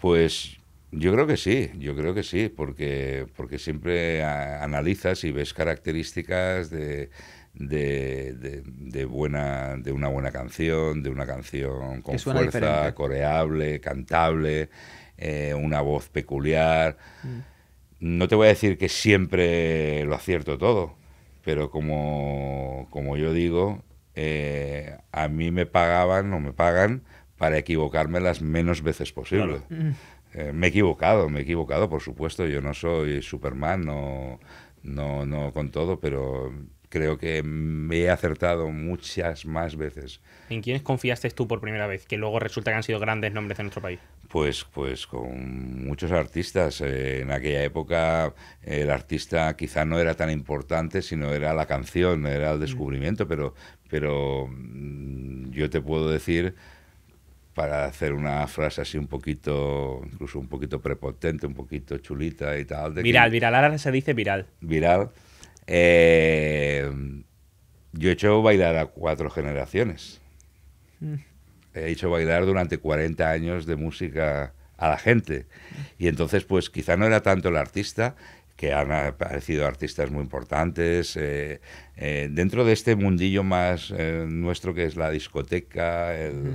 Pues yo creo que sí, yo creo que sí, porque, siempre analizas y ves características de, de, buena, de una buena canción, de una canción con fuerza, coreable, cantable, eh, una voz peculiar. Mm. No te voy a decir que siempre lo acierto todo, pero como, yo digo, eh, a mí me pagaban o me pagan para equivocarme las menos veces posible. Mm. Eh, me he equivocado, me he equivocado, por supuesto. Yo no soy Superman, no, no, no con todo, pero creo que me he acertado muchas más veces. ¿En quiénes confiaste tú por primera vez? Que luego resulta que han sido grandes nombres en nuestro país. Pues, pues con muchos artistas. Eh, en aquella época eh, el artista quizá no era tan importante, sino era la canción, era el mm. descubrimiento, pero, pero mm, yo te puedo decir para hacer una frase así un poquito, incluso un poquito prepotente, un poquito chulita y tal. De viral, viral, ahora se dice viral. Viral. Eh, yo he hecho bailar a cuatro generaciones. Mm. He hecho bailar durante 40 años de música a la gente. Y entonces, pues quizá no era tanto el artista, que han aparecido artistas muy importantes, eh, eh, dentro de este mundillo más eh, nuestro que es la discoteca,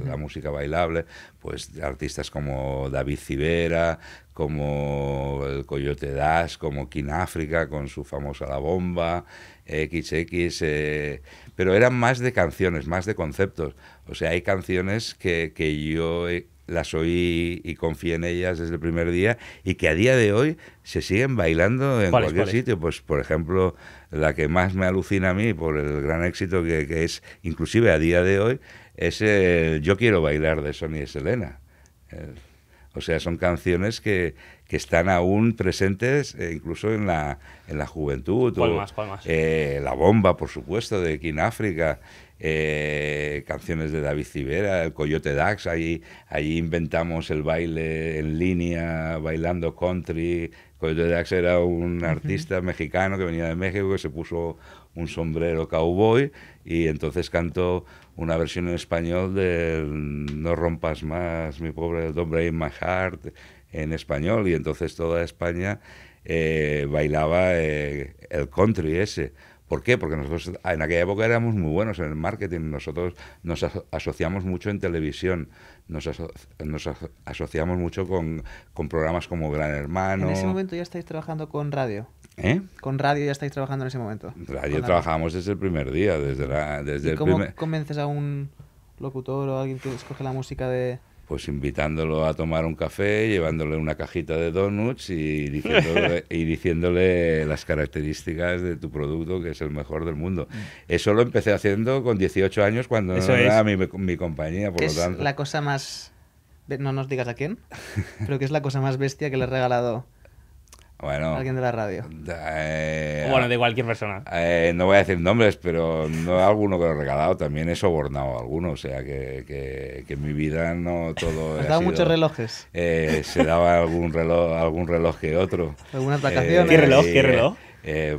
la música bailable, pues artistas como David Civera, como el Coyote Dash, como King Africa con su famosa La Bomba, XX, eh, pero eran más de canciones, más de conceptos. O sea, hay canciones que, que yo he las oí y confié en ellas desde el primer día y que a día de hoy se siguen bailando en cualquier sitio. Pues, por ejemplo, la que más me alucina a mí por el gran éxito que, es, inclusive a día de hoy, es el Yo quiero bailar de Sony y Selena. o sea, son canciones que, están aún presentes eh, incluso en la, en la juventud. ¿Cuál eh, la bomba, por supuesto, de King África. Eh, canciones de David Civera, el Coyote Dax, allí inventamos el baile en línea, bailando country. Coyote Dax era un artista mexicano que venía de México, que se puso un sombrero cowboy y entonces cantó una versión en español de No rompas más, mi pobre Don't Break My Heart, en español y entonces toda España eh, bailaba eh, el country ese ¿Por qué? Porque nosotros en aquella época éramos muy buenos en el marketing, nosotros nos asociamos mucho en televisión, nos, asociamos mucho con, programas como Gran Hermano. En ese momento ya estáis trabajando con radio. ¿Eh? Con radio ya estáis trabajando en ese momento. Radio trabajábamos desde el primer día, desde la... Desde ¿Y ¿Cómo convences a un locutor o a alguien que escoge la música de, pues invitándolo a tomar un café, llevándole una cajita de donuts y diciéndole, [LAUGHS] las características de tu producto, que es el mejor del mundo. Mm. Eso lo empecé haciendo con 18 años cuando no era mi, compañía, por lo tanto. Es la cosa más... No nos digas a quién, pero que es la cosa más bestia que le he regalado bueno. Alguien de la radio. Eh, bueno, de cualquier persona. Eh, no voy a decir nombres, pero no alguno que lo he regalado. También he sobornado a alguno. O sea, que, en mi vida no todo. Se [LAUGHS] dado muchos relojes? Eh, se daba algún reloj, algún reloj que otro. alguna ¿Qué reloj? ¿Qué reloj?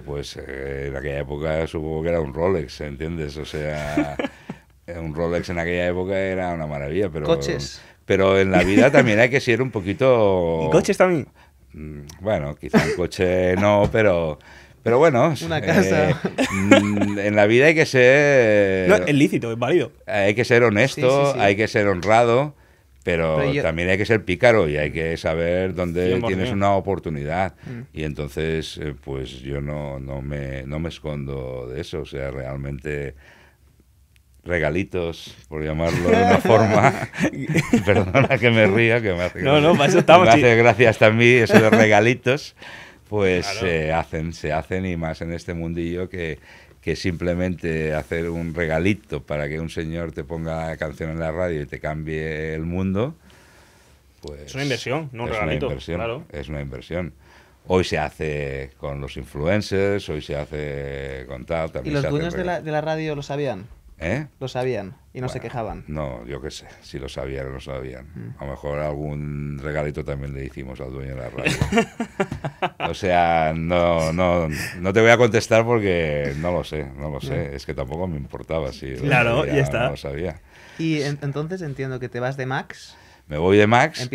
pues en aquella época supongo que era un Rolex, ¿entiendes? O sea, [LAUGHS] un Rolex en aquella época era una maravilla, pero. ¿Coches? Pero en la vida también hay que ser un poquito. ¿Coches también? Mm, bueno, quizá el coche no, pero... Pero bueno, [LAUGHS] una eh, mm, en la vida hay que ser. No, es lícito, es válido. Hay que ser honesto, hay que ser honrado, pero, también hay que ser pícaro y hay que saber dónde tienes una oportunidad. Mm. Y entonces, eh, pues yo no, no, me, no me escondo de eso. O sea, realmente regalitos, por llamarlo [LAUGHS] de una forma. [LAUGHS] Perdona que me ría, que me hace, no, no, para estamos, regalitos. Pues se hacen, se hacen y más en este mundillo que, que simplemente hacer un regalito para que un señor te ponga la canción en la radio y te cambie el mundo. Pues es una inversión, no es Una inversión, Es una inversión. Hoy se hace con los influencers, hoy se hace con tal. También ¿Y los dueños de la, de la radio lo sabían? ¿Eh? Lo sabían y no se quejaban. No, yo qué sé, si lo sabían o no sabían. Mm. A lo mejor algún regalito también le hicimos al dueño de la radio. [LAUGHS] o sea, no, no, no te voy a contestar porque no lo sé, no lo sé. Es que tampoco me importaba si claro, lo sabía, ya está. No lo sabía. Y entonces entiendo que te vas de Max me voy de Max.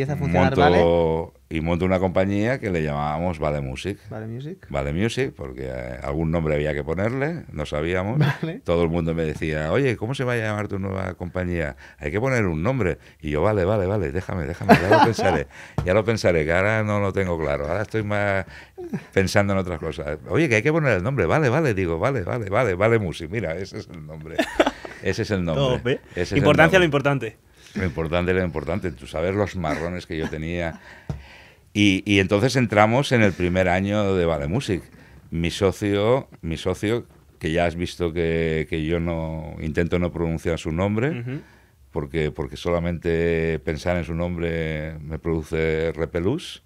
Y monto una compañía que le llamábamos Vale Music. Vale Music. Vale Music, porque eh, algún nombre había que ponerle, no sabíamos. Todo el mundo me decía, oye, ¿cómo se va a llamar tu nueva compañía? Hay que poner un nombre. Y yo, vale, vale, vale, déjame, déjame, ya lo pensaré. ya lo pensaré, que ahora no lo tengo claro. Ahora estoy más pensando en otras cosas. Oye, que hay que poner el nombre. Vale, vale, digo, vale, vale, vale, Vale Music. Mira, ese es el nombre. Ese es el nombre. es Importancia lo importante. Lo importante es importante, tú sabes los marrones que yo tenía. Y, y, entonces entramos en el primer año de Vale Music. Mi socio, mi socio que ya has visto que, que yo no intento no pronunciar su nombre, porque, porque solamente pensar en su nombre me produce repelús.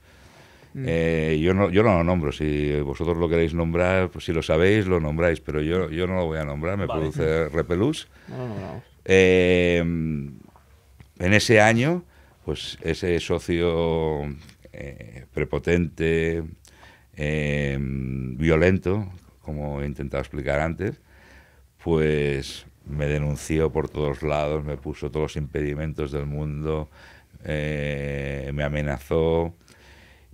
Mm. Eh, yo, no, yo no lo nombro, si vosotros lo queréis nombrar, pues si lo sabéis, lo nombráis, pero yo, yo no lo voy a nombrar, me produce repelús en ese año, pues ese socio eh, prepotente, em, violento, como he intentado explicar antes, pues me denunció por todos lados, me puso todos los impedimentos del mundo, eh, me amenazó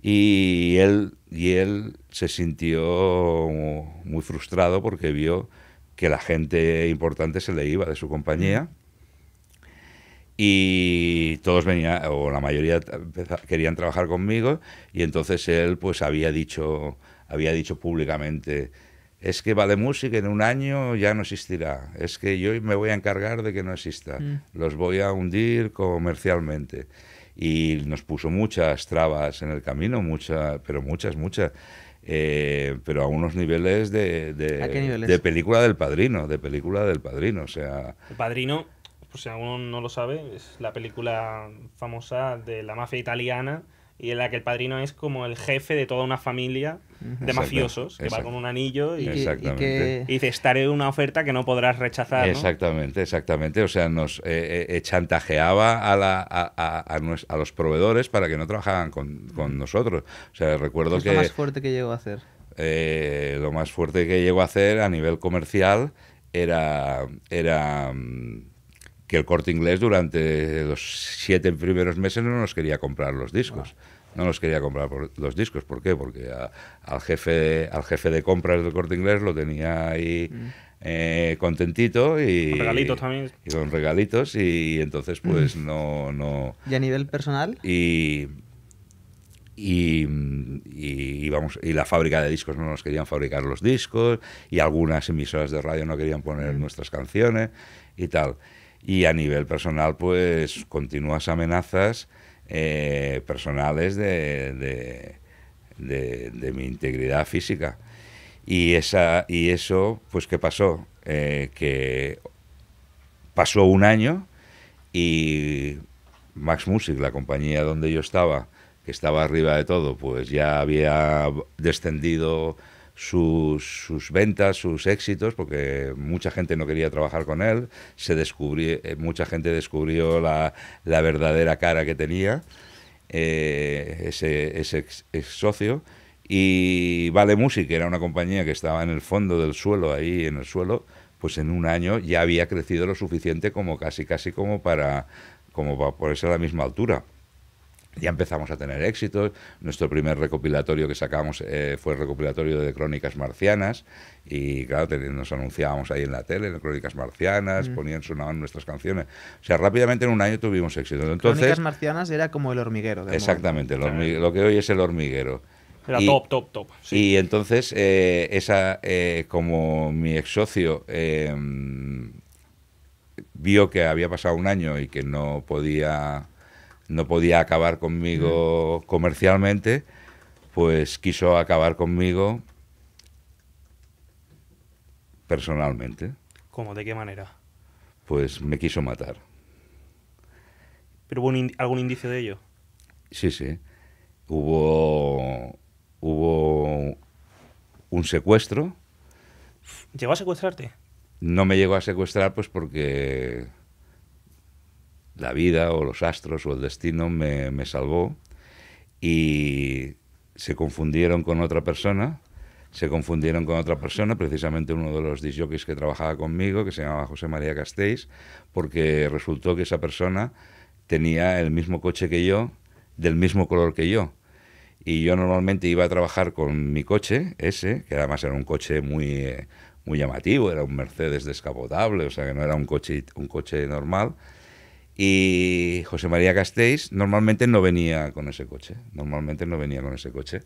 y él, y él se sintió muy frustrado porque vio que la gente importante se le iba de su compañía y todos venían, o la mayoría querían trabajar conmigo, y entonces él pues había dicho, había dicho públicamente, es que Vale Música en un año ya no existirá, es que yo me voy a encargar de que no exista, mm. los voy a hundir comercialmente. Y nos puso muchas trabas en el camino, muchas, pero muchas, muchas. Eh, pero a unos niveles de, de, de película del padrino, de película del padrino, o sea... El padrino por si alguno no lo sabe, es la película famosa de la mafia italiana y en la que el padrino es como el jefe de toda una familia de mafiosos que va con un anillo y, dice, estaré una oferta que no podrás rechazar. Exactamente, exactamente. O sea, nos eh, eh, eh, chantajeaba a, la, a, los proveedores para que no trabajaran con, nosotros. O sea, recuerdo que... Lo más fuerte que llegó a hacer. lo más fuerte que llegó a hacer a nivel comercial era... era mm, que el corte inglés durante los siete primeros meses no nos quería comprar los discos. No nos quería comprar por los discos. ¿Por qué? Porque al, jefe, al jefe de compras del corte inglés lo tenía ahí. Mm. Eh, contentito y con regalitos también y con regalitos y, entonces pues mm. no no y a nivel personal y y, vamos, y la fábrica de discos no nos querían fabricar los discos y algunas emisoras de radio no querían poner mm. nuestras canciones y tal. Y a nivel personal, pues continuas amenazas eh, personales de, mi integridad física. Y, esa, y eso, pues, ¿qué pasó? Eh, que pasó un año y Max Music, la compañía donde yo estaba, que estaba arriba de todo, pues ya había descendido sus, ventas, sus éxitos, porque mucha gente no quería trabajar con él, se descubrió, eh, mucha gente descubrió la, verdadera cara que tenía eh, ese, ex, socio. Y Vale Music, que era una compañía que estaba en el fondo del suelo, ahí en el suelo, pues en un año ya había crecido lo suficiente como casi, casi como para, como para ponerse a la misma altura ya empezamos a tener éxitos. Nuestro primer recopilatorio que sacamos eh, fue el recopilatorio de Crónicas Marcianas y claro, nos anunciábamos ahí en la tele, Crónicas Marcianas, mm. ponían, sonaban nuestras canciones. O sea, rápidamente en un año tuvimos éxito. Entonces, Crónicas Marcianas era como el hormiguero. exactamente, lo que hoy es el hormiguero. Era top, top, top. Y entonces, eh, esa, eh, como mi ex socio em, vio que había pasado un año y que no podía no podía acabar conmigo comercialmente, pues quiso acabar conmigo personalmente. ¿Cómo? ¿De qué manera? Pues me quiso matar. ¿Pero hubo algún indicio de ello? Sí, sí. Hubo, hubo un secuestro. ¿Llegó a secuestrarte? No me llegó a secuestrar pues porque la vida o los astros o el destino me, salvó y se confundieron con otra persona, se confundieron con otra persona, precisamente uno de los disjockeys que trabajaba conmigo, que se llamaba José María Castells, porque resultó que esa persona tenía el mismo coche que yo, del mismo color que yo. Y yo normalmente iba a trabajar con mi coche, ese, que además era un coche muy, eh, muy llamativo, era un Mercedes descapotable, o sea que no era un coche, un coche normal y José María Castells normalmente no venía con ese coche, normalmente no venía con ese coche.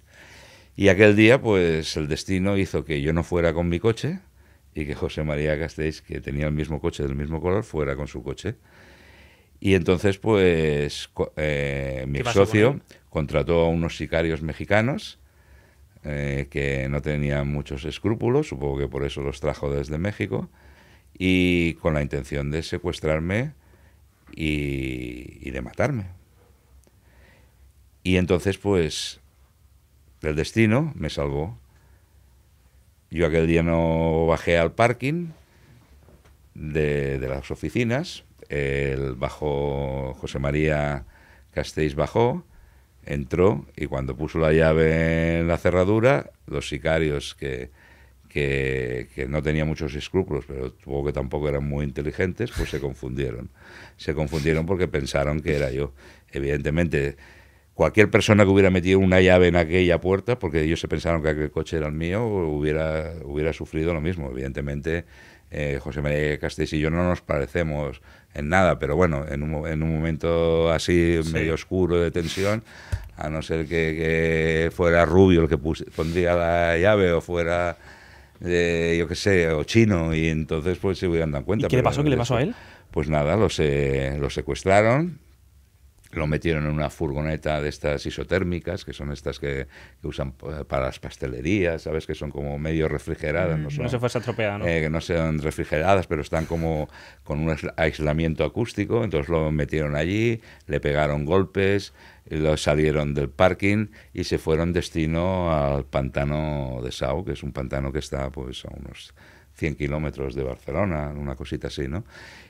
Y aquel día, pues el destino hizo que yo no fuera con mi coche y que José María Castells, que tenía el mismo coche del mismo color, fuera con su coche. Y entonces, pues eh, mi socio contrató a unos sicarios mexicanos eh, que no tenían muchos escrúpulos, supongo que por eso los trajo desde México, y con la intención de secuestrarme y, de matarme. Y entonces, pues, el destino me salvó. Yo aquel día no bajé al parking de, de las oficinas. El bajo José María Castells bajó, entró y cuando puso la llave en la cerradura, los sicarios que, que, no tenía muchos escrúpulos, pero supongo que tampoco eran muy inteligentes, pues se confundieron. Se confundieron porque pensaron que era yo. Evidentemente, cualquier persona que hubiera metido una llave en aquella puerta, porque ellos se pensaron que aquel coche era el mío, hubiera, hubiera sufrido lo mismo. Evidentemente, eh, José María Castells y yo no nos parecemos en nada, pero bueno, en un, momento así medio oscuro de tensión, a no ser que, fuera Rubio el que pondría la llave o fuera yo qué sé, o chino, y entonces pues se hubieran dado cuenta. qué le pasó? ¿Qué le pasó a él? Pues nada, lo, eh, lo secuestraron, lo metieron en una furgoneta de estas isotérmicas, que son estas que, usan para las pastelerías, ¿sabes? Que son como medio refrigeradas. Mm, no, son, no se fuese atropellada, ¿no? Eh, que no sean refrigeradas, pero están como con un aislamiento acústico. Entonces lo metieron allí, le pegaron golpes, lo salieron del parking y se fueron destino al pantano de Sao, que es un pantano que está pues a unos 100 kilómetros de Barcelona, una cosita así, ¿no?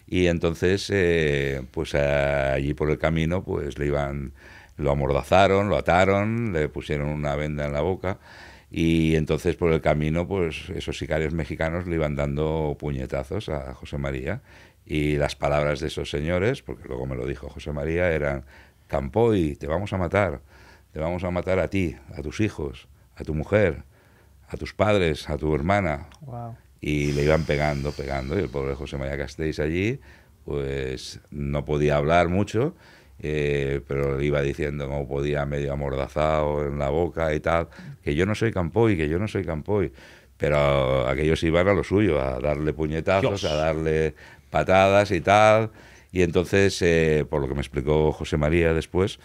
Y entonces, eh, pues allí por el camino, pues le iban, lo amordazaron, lo ataron, le pusieron una venda en la boca y entonces por el camino, pues esos sicarios mexicanos le iban dando puñetazos a José María y las palabras de esos señores, porque luego me lo dijo José María, eran, Campoy, te vamos a matar, te vamos a matar a ti, a tus hijos, a tu mujer, a tus padres, a tu hermana. Wow y le iban pegando, pegando, y el pobre José María Castéis allí, pues no podía hablar mucho, eh, pero le iba diciendo como podía, medio amordazado en la boca y tal, que yo no soy Campoy, que yo no soy Campoy, pero aquellos iban a lo suyo, a darle puñetazos, a darle patadas y tal, y entonces, eh, por lo que me explicó José María después,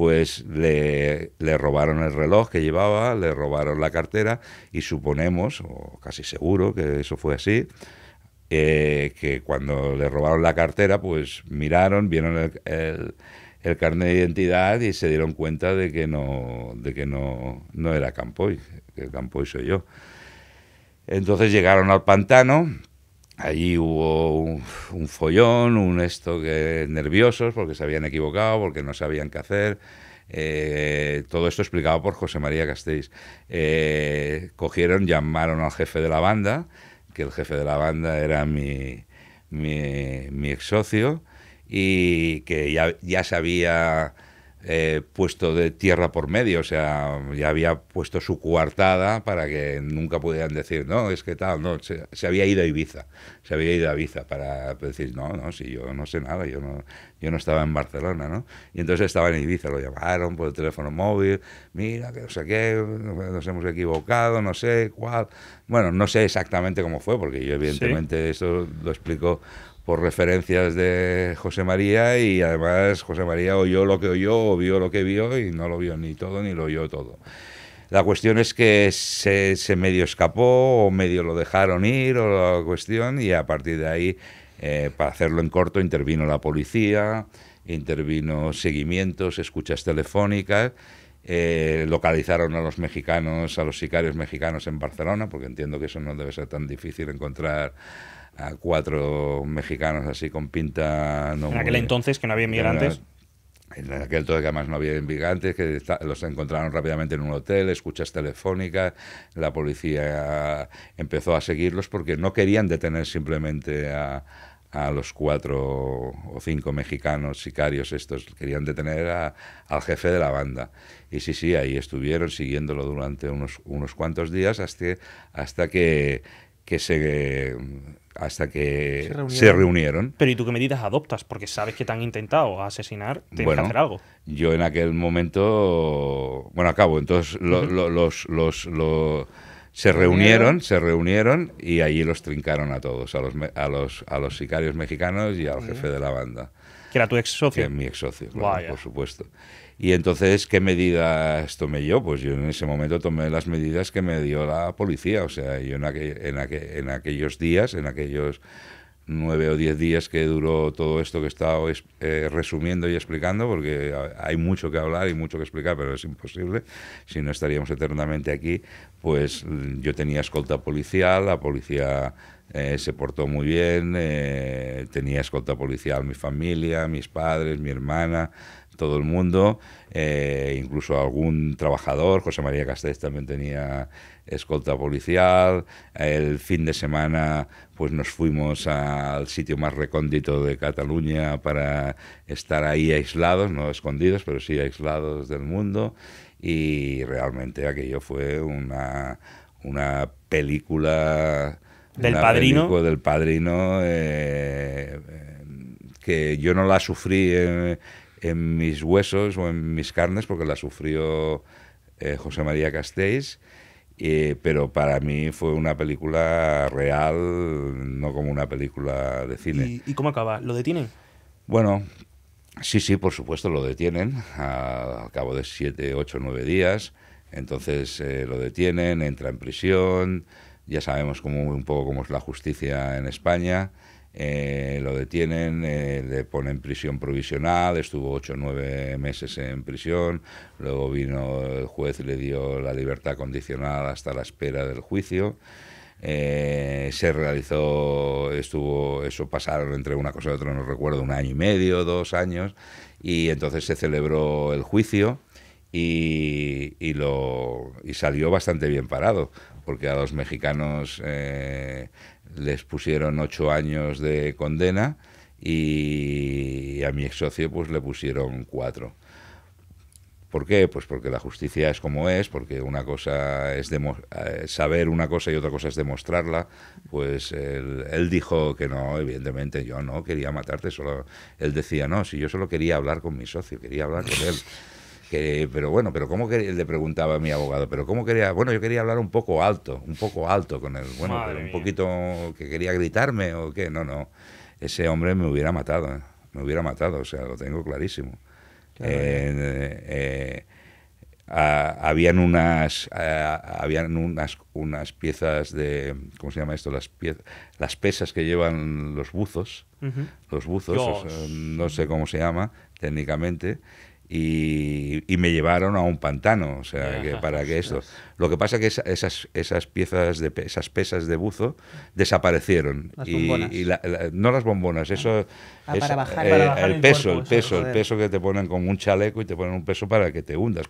pues le, le, robaron el reloj que llevaba, le robaron la cartera y suponemos, o casi seguro que eso fue así, eh, que cuando le robaron la cartera, pues miraron, vieron el, el, carnet de identidad y se dieron cuenta de que no, de que no, no era Campoy, que Campoy soy yo. Entonces llegaron al pantano, Allí hubo un, follón, un esto que nerviosos porque se habían equivocado, porque no sabían qué hacer. Eh, todo esto explicado por José María Castells. Eh, cogieron, llamaron al jefe de la banda, que el jefe de la banda era mi, mi, mi ex socio y que ya, ya sabía eh, puesto de tierra por medio, o sea, ya había puesto su coartada para que nunca pudieran decir, no, es que tal, no, se, había ido a Ibiza, se había ido a Ibiza para decir, no, no, si yo no sé nada, yo no, yo no estaba en Barcelona, ¿no? Y entonces estaba en Ibiza, lo llamaron por el teléfono móvil, mira, que no sé qué, nos hemos equivocado, no sé cuál, bueno, no sé exactamente cómo fue, porque yo evidentemente eso lo explico por referencias de José María y además José María oyó lo que oyó o vio lo que vio y no lo vio ni todo ni lo oyó todo. La cuestión es que se, se medio escapó o medio lo dejaron ir o la cuestión y a partir de ahí, eh, para hacerlo en corto, intervino la policía, intervino seguimientos, escuchas telefónicas. Eh, localizaron a los mexicanos, a los sicarios mexicanos en Barcelona, porque entiendo que eso no debe ser tan difícil encontrar a cuatro mexicanos así con pinta... en aquel entonces que no había inmigrantes. En aquel entonces que además no había inmigrantes, que los encontraron rápidamente en un hotel, escuchas telefónicas, la policía empezó a seguirlos porque no querían detener simplemente a, a los cuatro o cinco mexicanos sicarios estos, querían detener al jefe de la banda. Y sí, sí, ahí estuvieron siguiéndolo durante unos, unos cuantos días hasta, hasta que, que se hasta que se reunieron. Pero ¿y tú qué medidas adoptas? Porque sabes que te han intentado asesinar, tienes hacer algo. Yo en aquel momento, bueno, acabo, entonces los, los, se reunieron, se reunieron y allí los trincaron a todos, a los, a los, a los sicarios mexicanos y al jefe de la banda. Que era tu ex socio. Que es mi ex socio, por supuesto. Y entonces, ¿qué medidas tomé yo? Pues yo en ese momento tomé las medidas que me dio la policía. O sea, yo en, aquel, en, aquellos días, en aquellos nueve o diez días que duró todo esto que he estado eh, resumiendo y explicando, porque hay mucho que hablar y mucho que explicar, pero es imposible, si no estaríamos eternamente aquí, pues mm, yo tenía escolta policial, la policía eh, se portó muy bien, eh, tenía escolta policial mi familia, mis padres, mi hermana todo el mundo, eh, incluso algún trabajador, José María Castells también tenía escolta policial, el fin de semana pues nos fuimos al sitio más recóndito de Cataluña para estar ahí aislados, no escondidos, pero sí aislados del mundo y realmente aquello fue una, una película del padrino eh, eh, que yo no la sufrí en mis huesos o en mis carnes, porque la sufrió eh, José María Castells, pero para mí fue una película real, no como una película de cine. ¿Y, cómo acaba? ¿Lo detienen? Bueno, sí, sí, por supuesto lo detienen, al cabo de siete, ocho, nueve días, entonces eh, lo detienen, entra en prisión, ya sabemos un poco cómo es la justicia en España eh, lo detienen, eh, le ponen prisión provisional, estuvo ocho o nueve meses en prisión, luego vino el juez, le dio la libertad condicional hasta la espera del juicio. Eh, se realizó, estuvo, eso pasaron entre una cosa y otra, no recuerdo, un año y medio, dos años, y entonces se celebró el juicio y, lo, y salió bastante bien parado, porque a los mexicanos les pusieron ocho años de condena y a mi ex socio pues le pusieron cuatro. ¿Por qué? Pues porque la justicia es como es, porque una cosa es eh, saber una cosa y otra cosa es demostrarla. Pues él, dijo que no, evidentemente yo no quería matarte, solo él decía no, si yo solo quería hablar con mi socio, quería hablar con él. [LAUGHS] Que, pero bueno, pero cómo quería, le preguntaba a mi abogado, pero cómo quería, bueno, yo quería hablar un poco alto, un poco alto con él, bueno, pero un poquito que quería gritarme o qué, no, no, ese hombre me hubiera matado, ¿eh? me hubiera matado, o sea, lo tengo clarísimo. Eh, eh, habían unas habían unas unas piezas de cómo se llama esto las piezas las pesas que llevan los buzos los buzos no sé cómo se llama técnicamente y, me llevaron a un pantano, o sea, para que esto. Lo que pasa es que esas, piezas, de, esas pesas de buzo desaparecieron. y, no las bombonas, ah. eso ah, eh, el, peso, el peso, el peso que te ponen con un chaleco y te ponen un peso para que te hundas,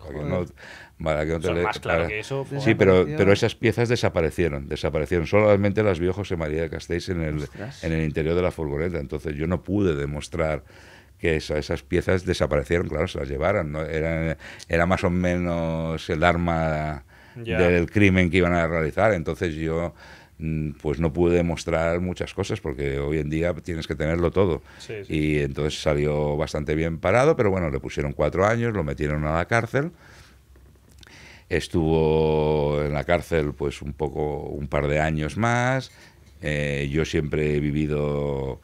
para que no, te Sí, pero, pero esas piezas desaparecieron, desaparecieron. Solamente las vio José María Castells en el, en el interior de la furgoneta, entonces yo no pude demostrar que esas piezas desaparecieron, claro, se las llevaron. ¿no? Era, más o menos el arma del crimen que iban a realizar. Entonces yo mm, pues no pude mostrar muchas cosas porque hoy en día tienes que tenerlo todo. Y entonces salió bastante bien parado, pero bueno, le pusieron cuatro años, lo metieron a la cárcel. Estuvo en la cárcel pues un poco, un par de años más. Eh, yo siempre he vivido...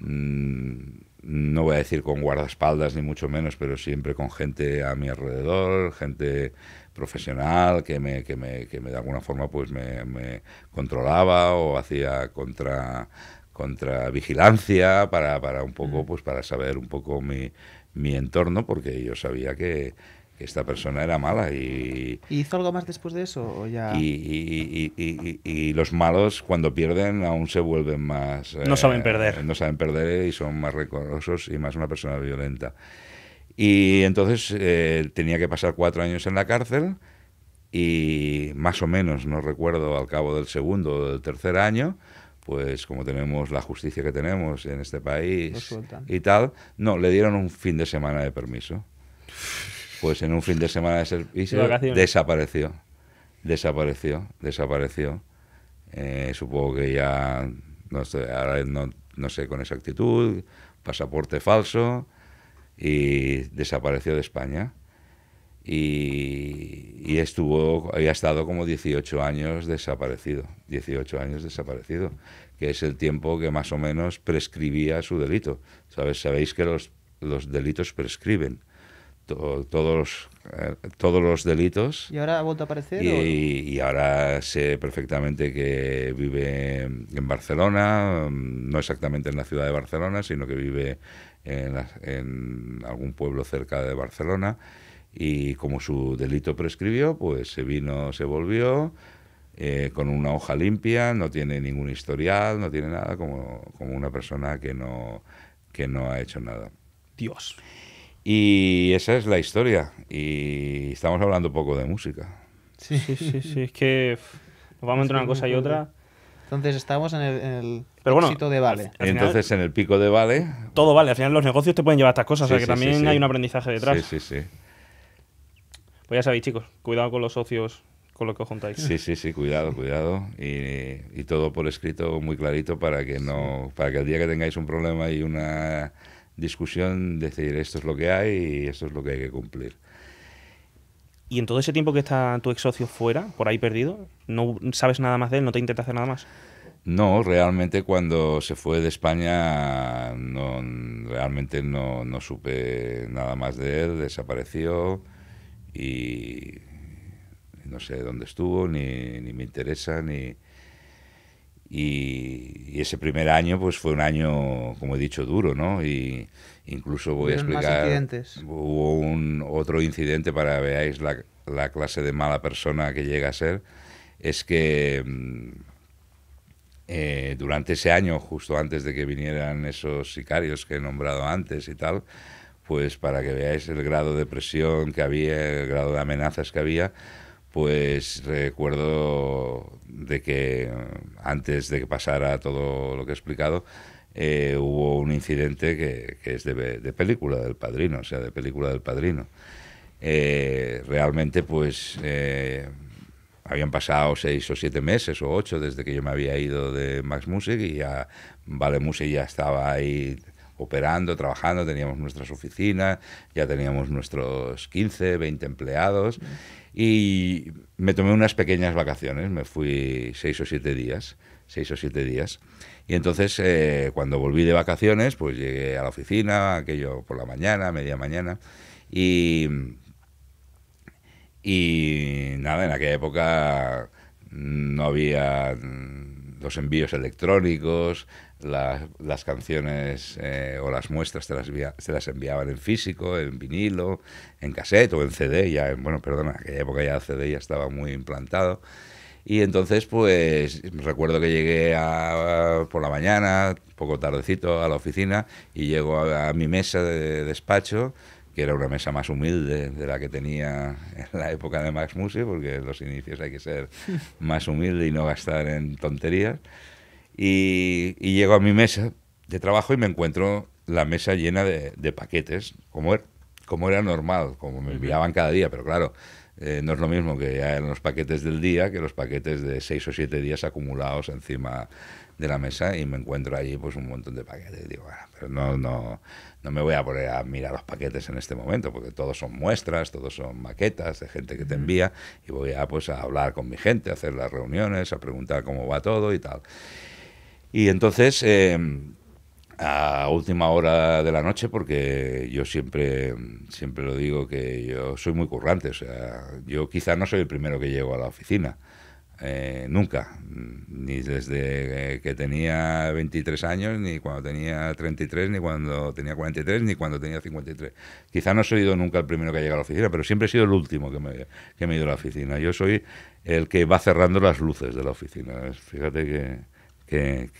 Mm, no voy a decir con guardaespaldas ni mucho menos, pero siempre con gente a mi alrededor, gente profesional que me, que me, que me de alguna forma pues me, controlaba o hacía contra contra vigilancia para, para un poco mm. pues para saber un poco mi, mi entorno porque yo sabía que, esta persona era mala. Y, ¿Y hizo algo más después de eso? O ya... y, los malos cuando pierden aún se vuelven más... No eh, saben perder. No saben perder y son más recorosos y más una persona violenta. Y entonces eh, tenía que pasar cuatro años en la cárcel y más o menos, no recuerdo, al cabo del segundo o del tercer año, pues como tenemos la justicia que tenemos en este país y tal, no, le dieron un fin de semana de permiso pues en un fin de semana de servicio desapareció. Desapareció, desapareció. Eh, supongo que ya, no, sé, ahora no, no con exactitud, pasaporte falso y desapareció de España. Y, y, estuvo, había estado como 18 años desaparecido, 18 años desaparecido, que es el tiempo que más o menos prescribía su delito. ¿Sabes? Sabéis que los, los delitos prescriben todos, eh, todos los delitos. ¿Y ahora ha vuelto a aparecer? Y, ahora sé perfectamente que vive en Barcelona, mm, no exactamente en la ciudad de Barcelona, sino que vive en, algún pueblo cerca de Barcelona. Y como su delito prescribió, pues se vino, se volvió. Eh, con una hoja limpia, no tiene ningún historial, no tiene nada, como, como una persona que que no ha hecho nada. Dios. Y esa es la historia. Y estamos hablando poco de música. Sí, sí, sí, es que nos vamos entre una cosa y otra. Entonces estamos en el, de Vale. entonces en el pico de Vale. Todo vale, al final los negocios te pueden llevar a estas cosas, o sea que también hay un aprendizaje detrás. Sí, sí, sí. Pues ya sabéis, chicos, cuidado con los socios, con lo que os juntáis. Sí, sí, sí, cuidado, cuidado. Y, y todo por escrito muy clarito para que no, para que el día que tengáis un problema y una discusión, decir esto es lo que hay y esto es lo que hay que cumplir. ¿Y en todo ese tiempo que está tu ex socio fuera, por ahí perdido, no sabes nada más de él, no te intenta hacer nada más? No, realmente cuando se fue de España, no, realmente no, no supe nada más de él, desapareció y no sé dónde estuvo, ni, ni me interesa, ni, y, ese primer año pues fue un año, como he dicho, duro, ¿no? Y incluso voy a explicar... Hubo un, otro incidente para que veáis la, la clase de mala persona que llega a ser. Es que mm, eh, durante ese año, justo antes de que vinieran esos sicarios que he nombrado antes y tal, pues para que veáis el grado de presión que había, el grado de amenazas que había, pues recuerdo de que mm, antes de que pasara todo lo que he explicado, eh, hubo un incidente que, es de, película del padrino, o sea, de película del padrino. Eh, realmente, pues eh, habían pasado seis o siete meses o ocho desde que yo me había ido de Max Music y ya Vale Music ya estaba ahí operando, trabajando, teníamos nuestras oficinas, ya teníamos nuestros 15, 20 empleados. Y me tomé unas pequeñas vacaciones, me fui seis o siete días, seis o siete días. Y entonces, eh, cuando volví de vacaciones, pues llegué a la oficina, aquello por la mañana, media mañana, y, y nada, en aquella época no había mm, los envíos electrónicos, las canciones eh, o las muestras se las, enviaban en físico, en vinilo, en cassette o en CD, bueno, perdona, en aquella época ya el CD ya estaba muy implantado. Y entonces, pues recuerdo que llegué por la mañana, poco tardecito, a la oficina y llego a, mi mesa de despacho, que era una mesa más humilde de la que tenía en la época de Max Musi, porque en los inicios hay que ser [LAUGHS] más humilde y no gastar en tonterías. Y, llego a mi mesa de trabajo y me encuentro la mesa llena de, paquetes, como era, como era normal, como me enviaban cada día, pero claro, eh, no es lo mismo que ya eran los paquetes del día que los paquetes de seis o siete días acumulados encima de la mesa y me encuentro allí pues un montón de paquetes. digo, bueno, ah, pero no, no, me voy a poner a mirar los paquetes en este momento porque todos son muestras, todos son maquetas de gente que te envía y voy a pues a hablar con mi gente, a hacer las reuniones, a preguntar cómo va todo y tal. Y entonces, eh, a última hora de la noche, porque yo siempre, siempre lo digo que yo soy muy currante, o sea, yo quizá no soy el primero que llego a la oficina. Eh, nunca, ni desde que tenía 23 años, ni cuando tenía 33, ni cuando tenía 43, ni cuando tenía 53. Quizá no he sido nunca el primero que llega a la oficina, pero siempre he sido el último que me, que me ido a la oficina. Yo soy el que va cerrando las luces de la oficina. Fíjate que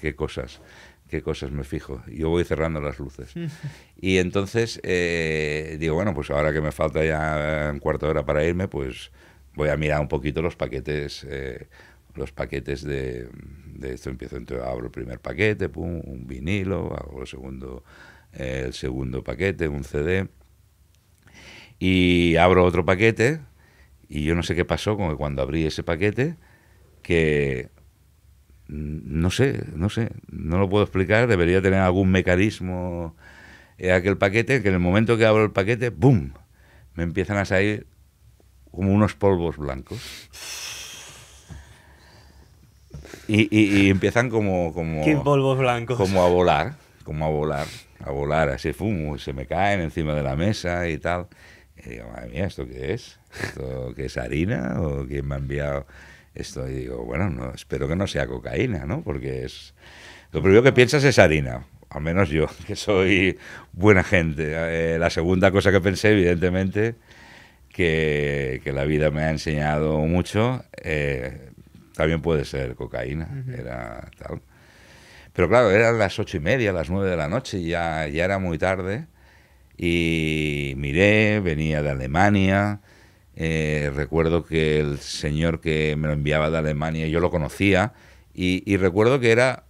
qué, cosas qué cosas me fijo. Yo voy cerrando las luces. [LAUGHS] Y entonces eh, digo, bueno, pues ahora que me falta ya un cuarto de hora para irme, pues voy a mirar un poquito los paquetes, eh, los paquetes de, esto. Empiezo, entonces abro el primer paquete, pum, un vinilo, hago el segundo, eh, el segundo paquete, un CD. Y abro otro paquete y yo no sé qué pasó como que cuando abrí ese paquete, que Mm, no sé, no sé, no lo puedo explicar, debería tener algún mecanismo aquel paquete que en el momento que abro el paquete, ¡boom!, me empiezan a salir como unos polvos blancos. Y, y, empiezan como, como... ¿Qué polvos blancos? Como a volar, como a volar, a volar, ese ¡fum!, se me caen encima de la mesa y tal. Y digo, madre mía, ¿esto qué es? ¿Esto qué es harina o quién me ha enviado...? Esto, y digo, bueno, no, espero que no sea cocaína, ¿no? Porque es. Lo primero que piensas es harina, al menos yo, [LAUGHS] que soy buena gente. Eh, la segunda cosa que pensé, evidentemente, que, la vida me ha enseñado mucho, eh, también puede ser cocaína, era tal. Pero claro, eran las ocho y media, las nueve de la noche, ya, ya era muy tarde. Y miré, venía de Alemania, eh, recuerdo que el señor que me lo enviaba de Alemania, yo lo conocía, y, recuerdo que era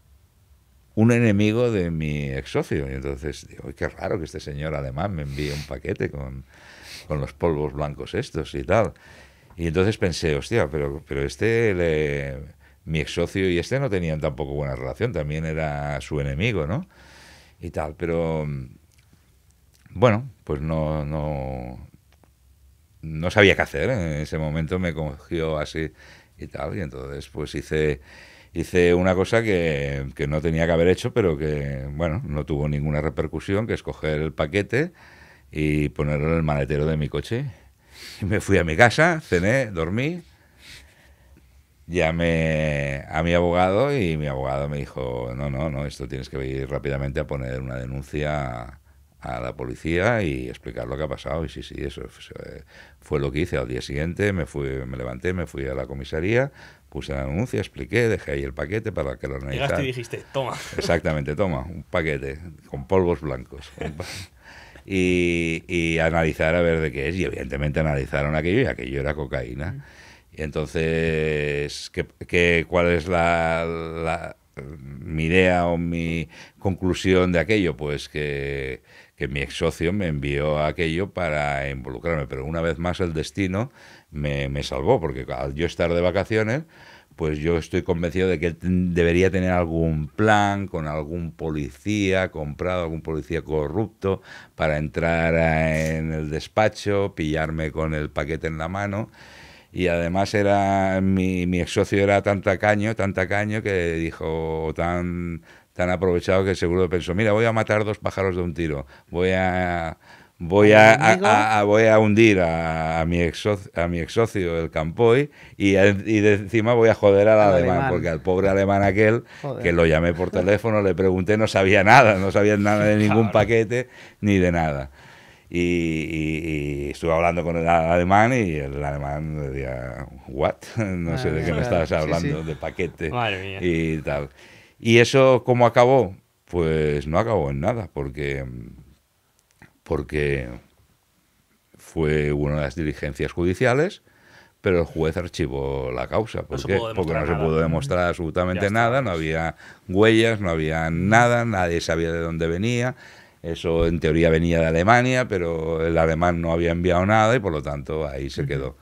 un enemigo de mi ex socio. Y entonces digo, qué raro que este señor alemán me envíe un paquete con, con los polvos blancos estos y tal. Y entonces pensé, hostia, pero, pero este, mi ex socio y este no tenían tampoco buena relación, también era su enemigo, ¿no? Y tal, pero mm, bueno, pues no, no, no sabía qué hacer, ¿eh? en ese momento me cogió así y tal, y entonces pues hice, hice una cosa que, que no tenía que haber hecho, pero que, bueno, no tuvo ninguna repercusión, que es coger el paquete y ponerlo en el maletero de mi coche. Y me fui a mi casa, cené, dormí, llamé a mi abogado y mi abogado me dijo, no, no, no, esto tienes que ir rápidamente a poner una denuncia a la policía y explicar lo que ha pasado. Y sí, sí, eso fue lo que hice. Al día siguiente me, fui, me levanté, me fui a la comisaría, puse la denuncia, expliqué, dejé ahí el paquete para que lo analizaran. Llegaste y dijiste, toma. [LAUGHS] Exactamente, toma, un paquete con polvos blancos. [LAUGHS] y, y, analizar a ver de qué es. Y evidentemente analizaron aquello y aquello era cocaína. Y entonces, qué, cuál es la, mi idea o mi conclusión de aquello? Pues que que mi ex socio me envió aquello para involucrarme. Pero una vez más el destino me, salvó, porque al yo estar de vacaciones, pues yo estoy convencido de que debería tener algún plan con algún policía comprado, algún policía corrupto, para entrar en el despacho, pillarme con el paquete en la mano. Y además era mi, ex socio era tan tacaño, tan tacaño que dijo, tan tan aprovechado que seguro pensó, mira, voy a matar dos pájaros de un tiro, voy a voy a, voy a hundir a, mi ex a mi ex socio, el Campoy, y, y, de encima voy a joder al, alemán, porque al pobre alemán aquel, que lo llamé por teléfono, le pregunté, no sabía nada, no sabía nada de ningún paquete ni de nada. Y, y, estuve hablando con el alemán y el alemán decía, ¿what? [LAUGHS] No sé de qué me estabas hablando, de paquete y tal. ¿Y eso cómo acabó? Pues no acabó en nada, porque, porque fue una de las diligencias judiciales, pero el juez archivó la causa. ¿Por Porque no se pudo demostrar absolutamente nada, no había huellas, no había nada, nadie sabía de dónde venía. Eso en teoría venía de Alemania, pero el alemán no había enviado nada y por lo tanto ahí se quedó.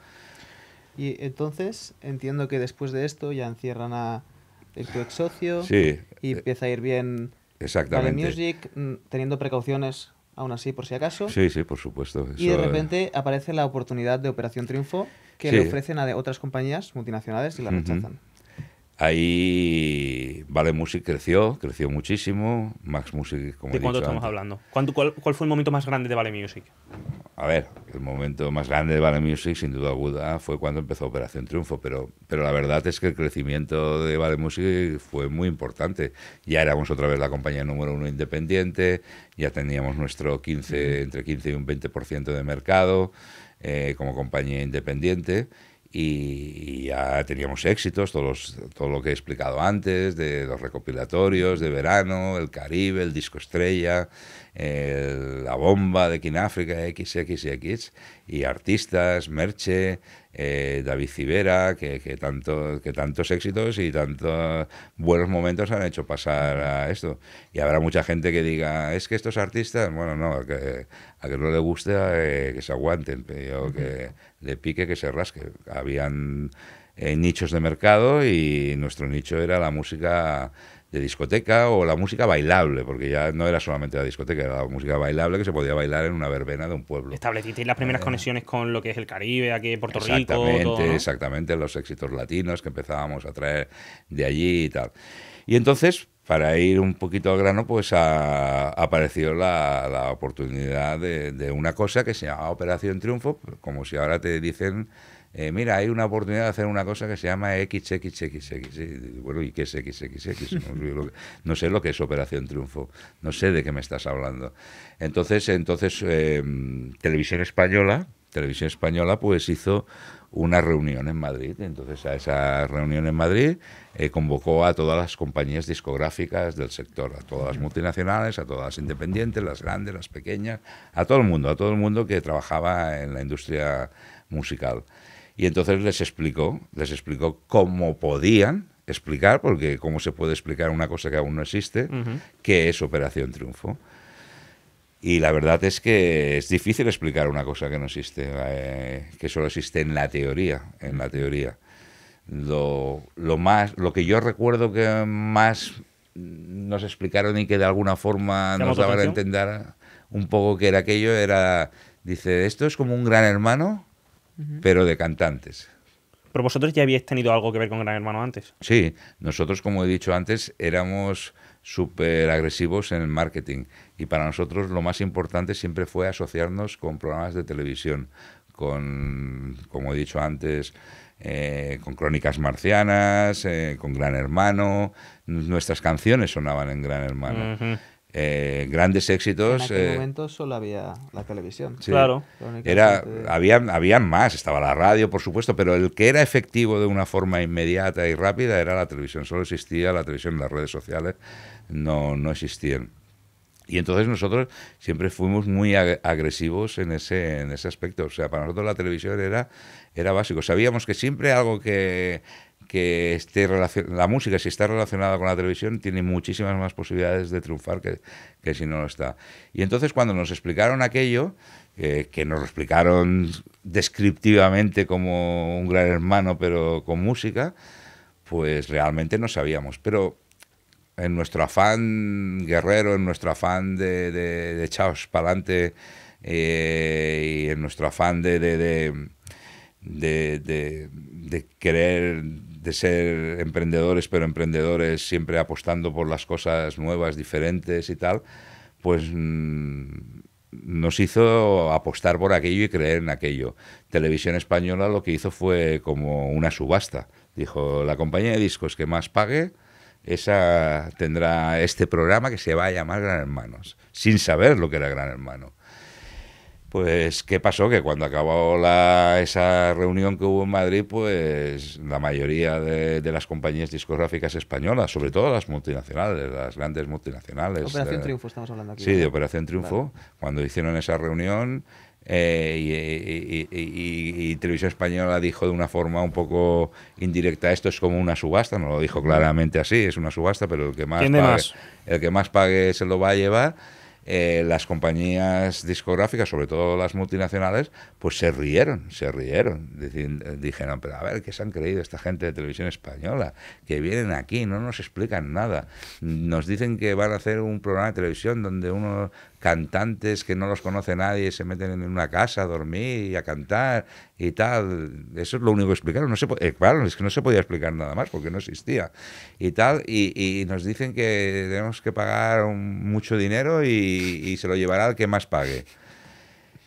Y entonces entiendo que después de esto ya encierran a, el tu ex socio y eh, empieza a ir bien Exactamente. la Music, mm, teniendo precauciones aún así por si acaso. Sí, sí, por supuesto. Y de repente aparece la oportunidad de Operación Triunfo que le ofrecen a otras compañías multinacionales y la rechazan. Ahí Vale Music creció, creció muchísimo. Max Music, como ¿De cuánto estamos hablando? cuál, fue el momento más grande de Vale Music? A ver, el momento más grande de Vale Music, sin duda alguna, fue cuando empezó Operación Triunfo, pero, pero la verdad es que el crecimiento de Vale Music fue muy importante. Ya éramos otra vez la compañía número uno independiente, ya teníamos nuestro 15, entre 15 y un 20% de mercado eh, como compañía independiente y, ya teníamos éxitos, todos todo lo que he explicado antes, de los recopilatorios de verano, el Caribe, el disco estrella, la bomba de Kináfrica, XXX, y artistas, Merche, eh, David Civera, que, que tantos éxitos y tantos buenos momentos han hecho pasar a esto. Y habrá mucha gente que diga, es que estos artistas, bueno, no, a que, que no le guste, eh, que se aguanten, o que le pique, que se rasque. Habían eh, nichos de mercado y nuestro nicho era la música de discoteca o la música bailable, porque ya no era solamente la discoteca, era la música bailable que se podía bailar en una verbena de un pueblo. Estableciste las primeras eh, conexiones con lo que es el Caribe, aquí Puerto Rico. Exactamente, Exactamente, los éxitos latinos que empezábamos a traer de allí y tal. Y entonces, para ir un poquito al grano, pues ha, la, oportunidad de, de, una cosa que se llamaba Operación Triunfo, como si ahora te dicen eh, mira, hay una oportunidad de hacer una cosa que se llama XXXX. Bueno, ¿y qué es XXX? [LAUGHS] No, sé lo que es Operación Triunfo, no sé de qué me estás hablando. Entonces, entonces eh, Televisión Española, Televisión Española, pues hizo una reunión en Madrid. Entonces, a esa reunión en Madrid eh, convocó a todas las compañías discográficas del sector, a todas las multinacionales, a todas las independientes, las grandes, las pequeñas, a todo el mundo, a todo el mundo que trabajaba en la industria musical. Y entonces les explicó, les explicó cómo podían explicar, porque cómo se puede explicar una cosa que aún no existe, que es Operación Triunfo. Y la verdad es que es difícil explicar una cosa que no existe, eh, que solo existe en la teoría, en la teoría. Lo, lo, más, lo que yo recuerdo que más nos explicaron y que de alguna forma nos daban a entender un poco que era aquello, era, dice, esto es como un gran hermano pero de cantantes. Pero vosotros ya habíais tenido algo que ver con Gran Hermano antes. Sí, nosotros, como he dicho antes, éramos súper agresivos en el marketing y para nosotros lo más importante siempre fue asociarnos con programas de televisión, con, como he dicho antes, eh, con Crónicas Marcianas, eh, con Gran Hermano. Nuestras canciones sonaban en Gran Hermano. Eh, grandes éxitos. En aquel eh, momento solo había la televisión. Claro. Era, había, más, estaba la radio, por supuesto, pero el que era efectivo de una forma inmediata y rápida era la televisión. Solo existía la televisión, las redes sociales no, no existían. Y entonces nosotros siempre fuimos muy agresivos en ese, en ese aspecto. O sea, para nosotros la televisión era, era básico. Sabíamos que siempre algo que que esté la música, si está relacionada con la televisión, tiene muchísimas más posibilidades de triunfar que, que si no lo está. Y entonces cuando nos explicaron aquello, eh, que nos lo explicaron descriptivamente como un gran hermano, pero con música, pues realmente no sabíamos. Pero en nuestro afán guerrero, en nuestro afán de, de, de para adelante eh, y en nuestro afán de, de de, de, de, querer de ser emprendedores, pero emprendedores siempre apostando por las cosas nuevas, diferentes y tal, pues mm, nos hizo apostar por aquello y creer en aquello. Televisión Española lo que hizo fue como una subasta. Dijo, la compañía de discos que más pague, esa tendrá este programa que se va a llamar Gran Hermanos, sin saber lo que era Gran Hermano. Pues, ¿qué pasó? Que cuando acabó la, esa reunión que hubo en Madrid, pues la mayoría de, las compañías discográficas españolas, sobre todo las multinacionales, las grandes multinacionales. Operación eh, Triunfo, estamos hablando aquí. Sí, de Operación Triunfo. Cuando hicieron esa reunión, eh, y, y, y, Televisión Española dijo de una forma un poco indirecta esto es como una subasta, no lo dijo claramente así, es una subasta, pero el que más, el que más pague se lo va a llevar. Eh, las compañías discográficas, sobre todo las multinacionales, pues se rieron, se rieron. Eh, dijeron, pero a ver, ¿qué se han creído esta gente de televisión española? Que vienen aquí, no nos explican nada. Nos dicen que van a hacer un programa de televisión donde uno cantantes que no los conoce nadie se meten en una casa a dormir y a cantar y tal. Eso es lo único que explicaron. No se, eh, claro, es que no se podía explicar nada más porque no existía y tal. Y, nos dicen que tenemos que pagar mucho dinero y, se lo llevará al que más pague.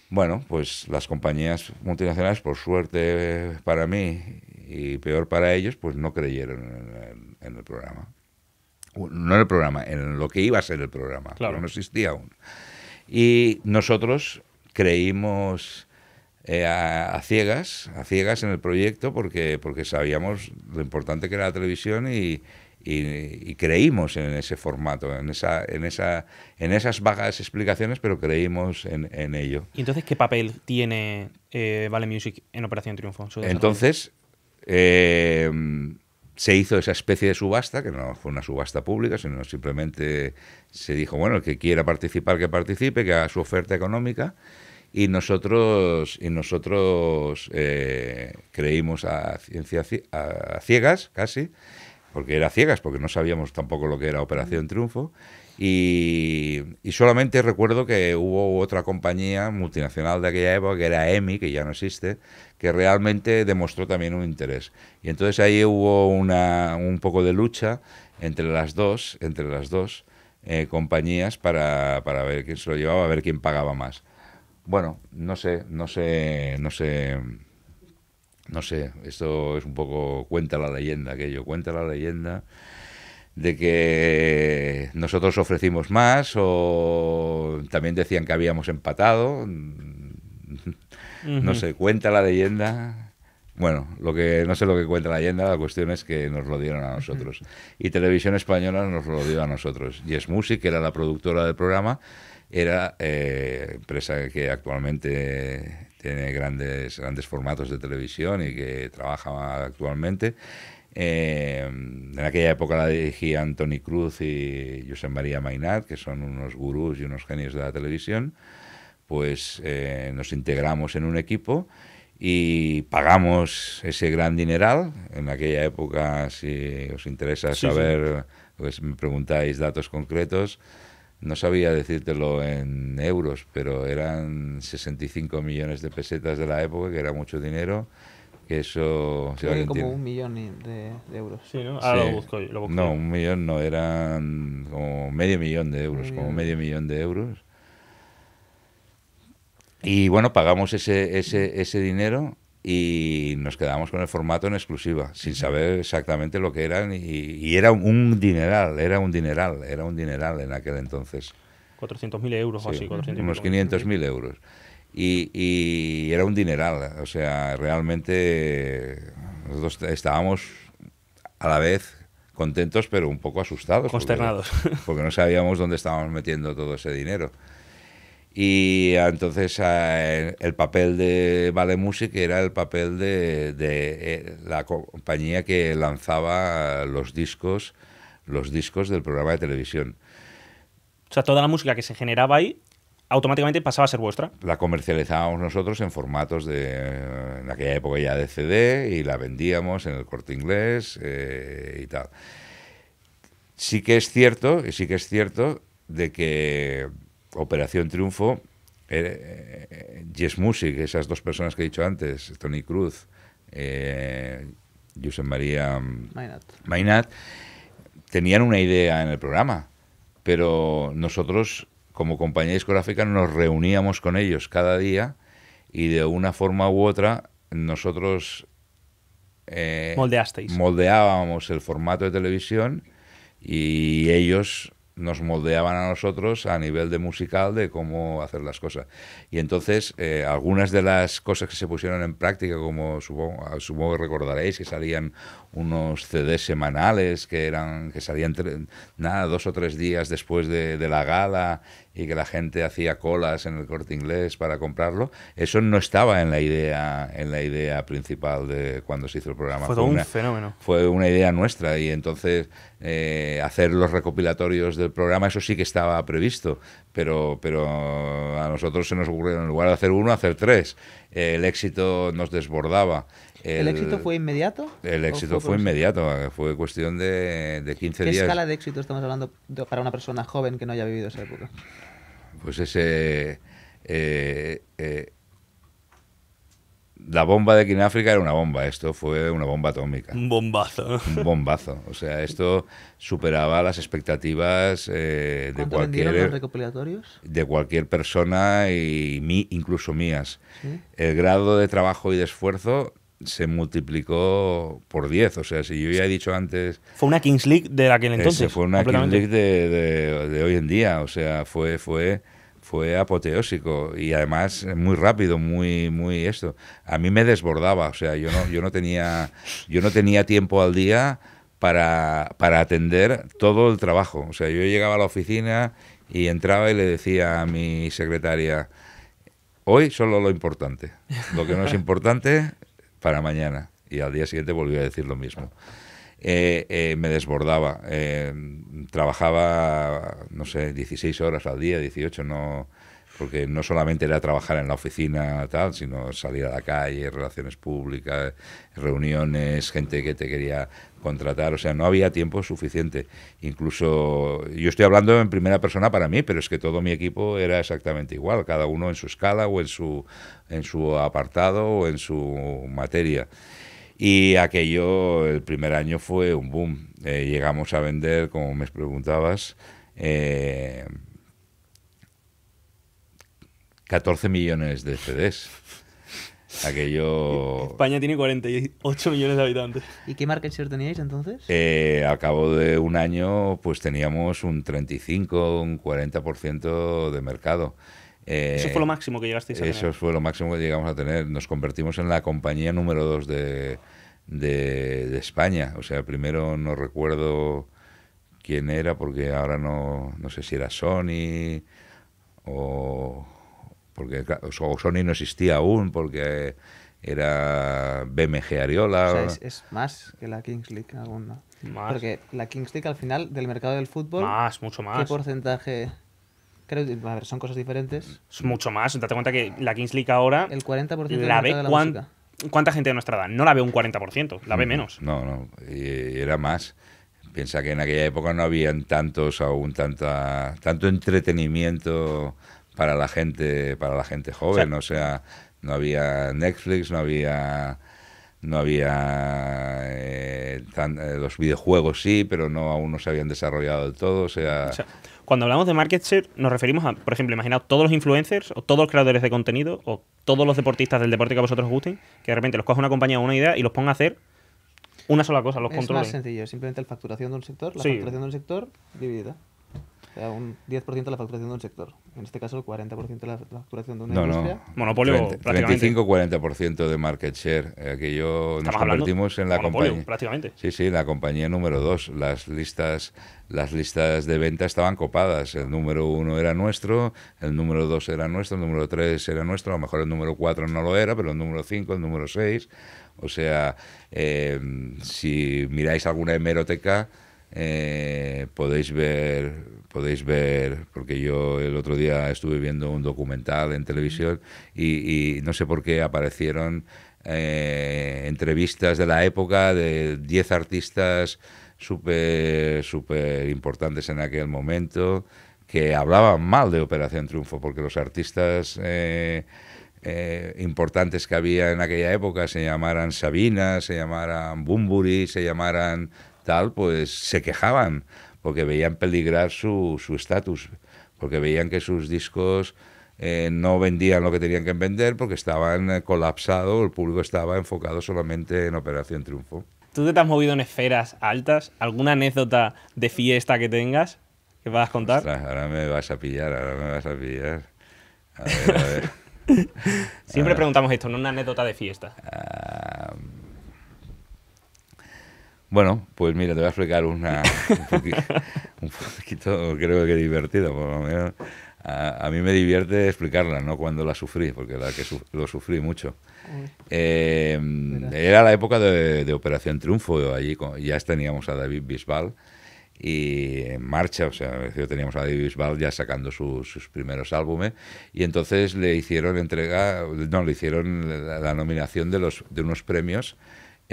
Bueno, pues las compañías multinacionales, por suerte para mí y peor para ellos, pues no creyeron en el programa no en el programa, en lo que iba a ser el programa, claro. no existía aún. Y nosotros creímos eh, a, ciegas, a ciegas en el proyecto porque, porque sabíamos lo importante que era la televisión y, creímos en ese formato, en, esa, en, esa, en esas vagas explicaciones, pero creímos en, ello. ¿Y entonces qué papel tiene eh, Vale Music en Operación Triunfo? entonces, eh, se hizo esa especie de subasta, que no fue una subasta pública, sino simplemente se dijo, bueno, el que quiera participar, que participe, que haga su oferta económica. Y nosotros, y nosotros eh, creímos a, a ciegas, casi, porque era ciegas, porque no sabíamos tampoco lo que era Operación Triunfo, y, solamente recuerdo que hubo otra compañía multinacional de aquella época, que era EMI, que ya no existe, que realmente demostró también un interés. Y entonces ahí hubo un poco de lucha entre las dos, entre las dos eh, compañías para, para ver quién se lo llevaba, a ver quién pagaba más. Bueno, no sé, no sé, no sé, no sé, esto es un poco, cuenta la leyenda aquello, cuenta la leyenda de que nosotros ofrecimos más o también decían que habíamos empatado. No sé, cuenta la leyenda. Bueno, lo que no sé lo que cuenta la leyenda, la cuestión es que nos lo dieron a nosotros. Y Televisión Española nos lo dio a nosotros. Yes Music, que era la productora del programa, era eh, empresa que actualmente tiene grandes, grandes formatos de televisión y que trabaja actualmente. Em, en aquella época la dirigían Tony Cruz y José María Mainat, que son unos gurús y unos genios de la televisión. Pues eh, nos integramos en un equipo y pagamos ese gran dineral. En aquella época, si os interesa saber, pues me preguntáis datos concretos. No sabía decírtelo en euros, pero eran 65 millones de pesetas de la época, que era mucho dinero que eso... como un millón de, euros. Sí, ¿no? Ah, lo, busco, No, un millón no, eran como medio millón de euros, como medio millón de euros. Y bueno, pagamos ese, ese, ese dinero y nos quedamos con el formato en exclusiva, sin saber exactamente lo que eran. Y, era un dineral, era un dineral, era un dineral en aquel entonces. 400.000 euros o así. unos 500.000 euros. Y, era un dineral, o sea, realmente nosotros estábamos a la vez contentos pero un poco asustados. Consternados. Porque, [LAUGHS] porque, no sabíamos dónde estábamos metiendo todo ese dinero. Y ah, entonces ah, el papel de Vale Music era el papel de, de, eh, la compañía que lanzaba los discos, los discos del programa de televisión. O sea, toda la música que se generaba ahí automáticamente pasaba a ser vuestra. La comercializábamos nosotros en formatos de, en aquella época ya de CD, y la vendíamos en el corte inglés eh, y tal. Sí que es cierto, sí que es cierto de que Operación Triunfo, eh, Yes eh, Music, esas dos personas que he dicho antes, Tony Cruz, eh, Josep María Mainat, tenían una idea en el programa, pero nosotros como compañía discográfica nos reuníamos con ellos cada día y de una forma u otra nosotros eh, moldeábamos el formato de televisión y ellos nos moldeaban a nosotros a nivel de musical de cómo hacer las cosas. Y entonces, eh, algunas de las cosas que se pusieron en práctica, como supongo, supongo que recordaréis, que salían unos CDs semanales que eran que salían nada dos o tres días después de, la gala y que la gente hacía colas en el corte inglés para comprarlo eso no estaba en la idea en la idea principal de cuando se hizo el programa fue, un fenómeno fue una idea nuestra y entonces eh, hacer los recopilatorios del programa eso sí que estaba previsto pero pero a nosotros se nos ocurrió en lugar de hacer uno hacer tres el éxito nos desbordaba el, éxito fue inmediato? El éxito fue, inmediato, eh, fue cuestión de, de 15 días. ¿Qué escala de éxito estamos hablando para una persona joven que no haya vivido esa época? Pues ese... Eh, eh, la bomba de África era una bomba, esto fue una bomba atómica. Un bombazo. Un bombazo. O sea, esto superaba las expectativas de cualquier. Los recopilatorios? De cualquier persona y mí, incluso mías. El grado de trabajo y de esfuerzo se multiplicó por 10. O sea, si yo ya he dicho antes. Fue una Kings League de aquel eh, entonces. fue una Kings League de, hoy en día. O sea, fue, fue, fue apoteósico. Y además eh, muy rápido, muy, muy esto. A mí me desbordaba. O sea, yo no, yo no tenía. Yo no tenía tiempo al día. Para, para atender todo el trabajo. O sea, yo llegaba a la oficina y entraba y le decía a mi secretaria, hoy solo lo importante. Lo que no es importante para mañana. Y al día siguiente volví a decir lo mismo. Eh, eh, me desbordaba. Eh, trabajaba, no sé, 16 horas al día, 18, no, porque no solamente era trabajar en la oficina, tal, sino salir a la calle, relaciones públicas, reuniones, gente que te quería contratar, o sea, no había tiempo suficiente. Incluso yo estoy hablando en primera persona para mí, pero es que todo mi equipo era exactamente igual, cada uno en su escala o en su en su apartado o en su materia. Y aquello, el primer año fue un boom. Eh, llegamos a vender, como me preguntabas, eh, 14 millones de CDs. Aquello. España tiene 48 millones de habitantes. ¿Y qué market share teníais entonces? Eh, cabo de un año, pues teníamos un 35, un 40% de mercado. Eh, eso fue lo máximo que llegasteis a tener. Eso fue lo máximo que llegamos a tener. Nos convertimos en la compañía número 2 de, España. O sea, primero no recuerdo quién era, porque ahora no, no sé si era Sony o porque Sony no existía aún, porque era BMG Ariola. O sea, es, más que la Kings League aún, Porque la Kings League al final del mercado del fútbol. Más, mucho más. ¿Qué porcentaje? Creo a ver, son cosas diferentes. Es mucho más. Date cuenta que la Kings League ahora. El 40% de la, ve música. ¿Cuánta gente de nuestra edad? No la ve un 40%, la ve mm, menos. No, no. era más. Piensa que en aquella época no habían tantos aún, tanta, tanto entretenimiento para la gente, para la gente joven, o sea, no había Netflix, no había no había eh, eh, los videojuegos sí, pero no aún no se habían desarrollado del todo, o sea, cuando hablamos de market share, nos referimos a, por ejemplo, imaginaos todos los influencers o todos los creadores de contenido o todos los deportistas del deporte que a vosotros os gusten, que de repente los coge una compañía o una idea y los ponga a hacer una sola cosa, los controles. Es más sencillo, simplemente la facturación del sector, la facturación de sector dividida un 10% de la facturación de un sector. En este caso, el 40% de la facturación de una industria. No. Monopolio, 25 40 de market share. Eh, yo nos convertimos en la compañía. prácticamente. Sí, sí, la compañía número dos. Las listas, las listas de venta estaban copadas. El número uno era nuestro, el número dos era nuestro, el número tres era nuestro. A lo mejor el número cuatro no lo era, pero el número 5, el número 6... O sea, eh, si miráis alguna hemeroteca eh, podéis ver, podéis ver, porque yo el otro día estuve viendo un documental en televisión y, no sé por qué aparecieron eh, entrevistas de la época de 10 artistas súper importantes en aquel momento que hablaban mal de Operación Triunfo, porque los artistas eh, eh, importantes que había en aquella época se llamaran Sabina, se llamaran Bumburi, se llamaran tal, pues se quejaban porque veían peligrar su estatus, porque veían que sus discos eh, no vendían lo que tenían que vender porque estaban eh, colapsados, el público estaba enfocado solamente en Operación Triunfo. ¿Tú te has movido en esferas altas? ¿Alguna anécdota de fiesta que tengas que puedas contar? ahora me vas a pillar, ahora me vas a pillar. A ver, a ver. [LAUGHS] Siempre ah. preguntamos esto, no una anécdota de fiesta. Ah, bueno, pues mira, te voy a explicar una, un, poquito, creo que divertido, por lo menos. A, mí me divierte explicarla, no cuando la sufrí, porque la que lo sufrí mucho. Em, era la época de, Operación Triunfo, allí ya teníamos a David Bisbal y en marcha, o sea, teníamos a David Bisbal ya sacando sus primeros álbumes y entonces le hicieron entrega, no, le hicieron la, la nominación de, los, de unos premios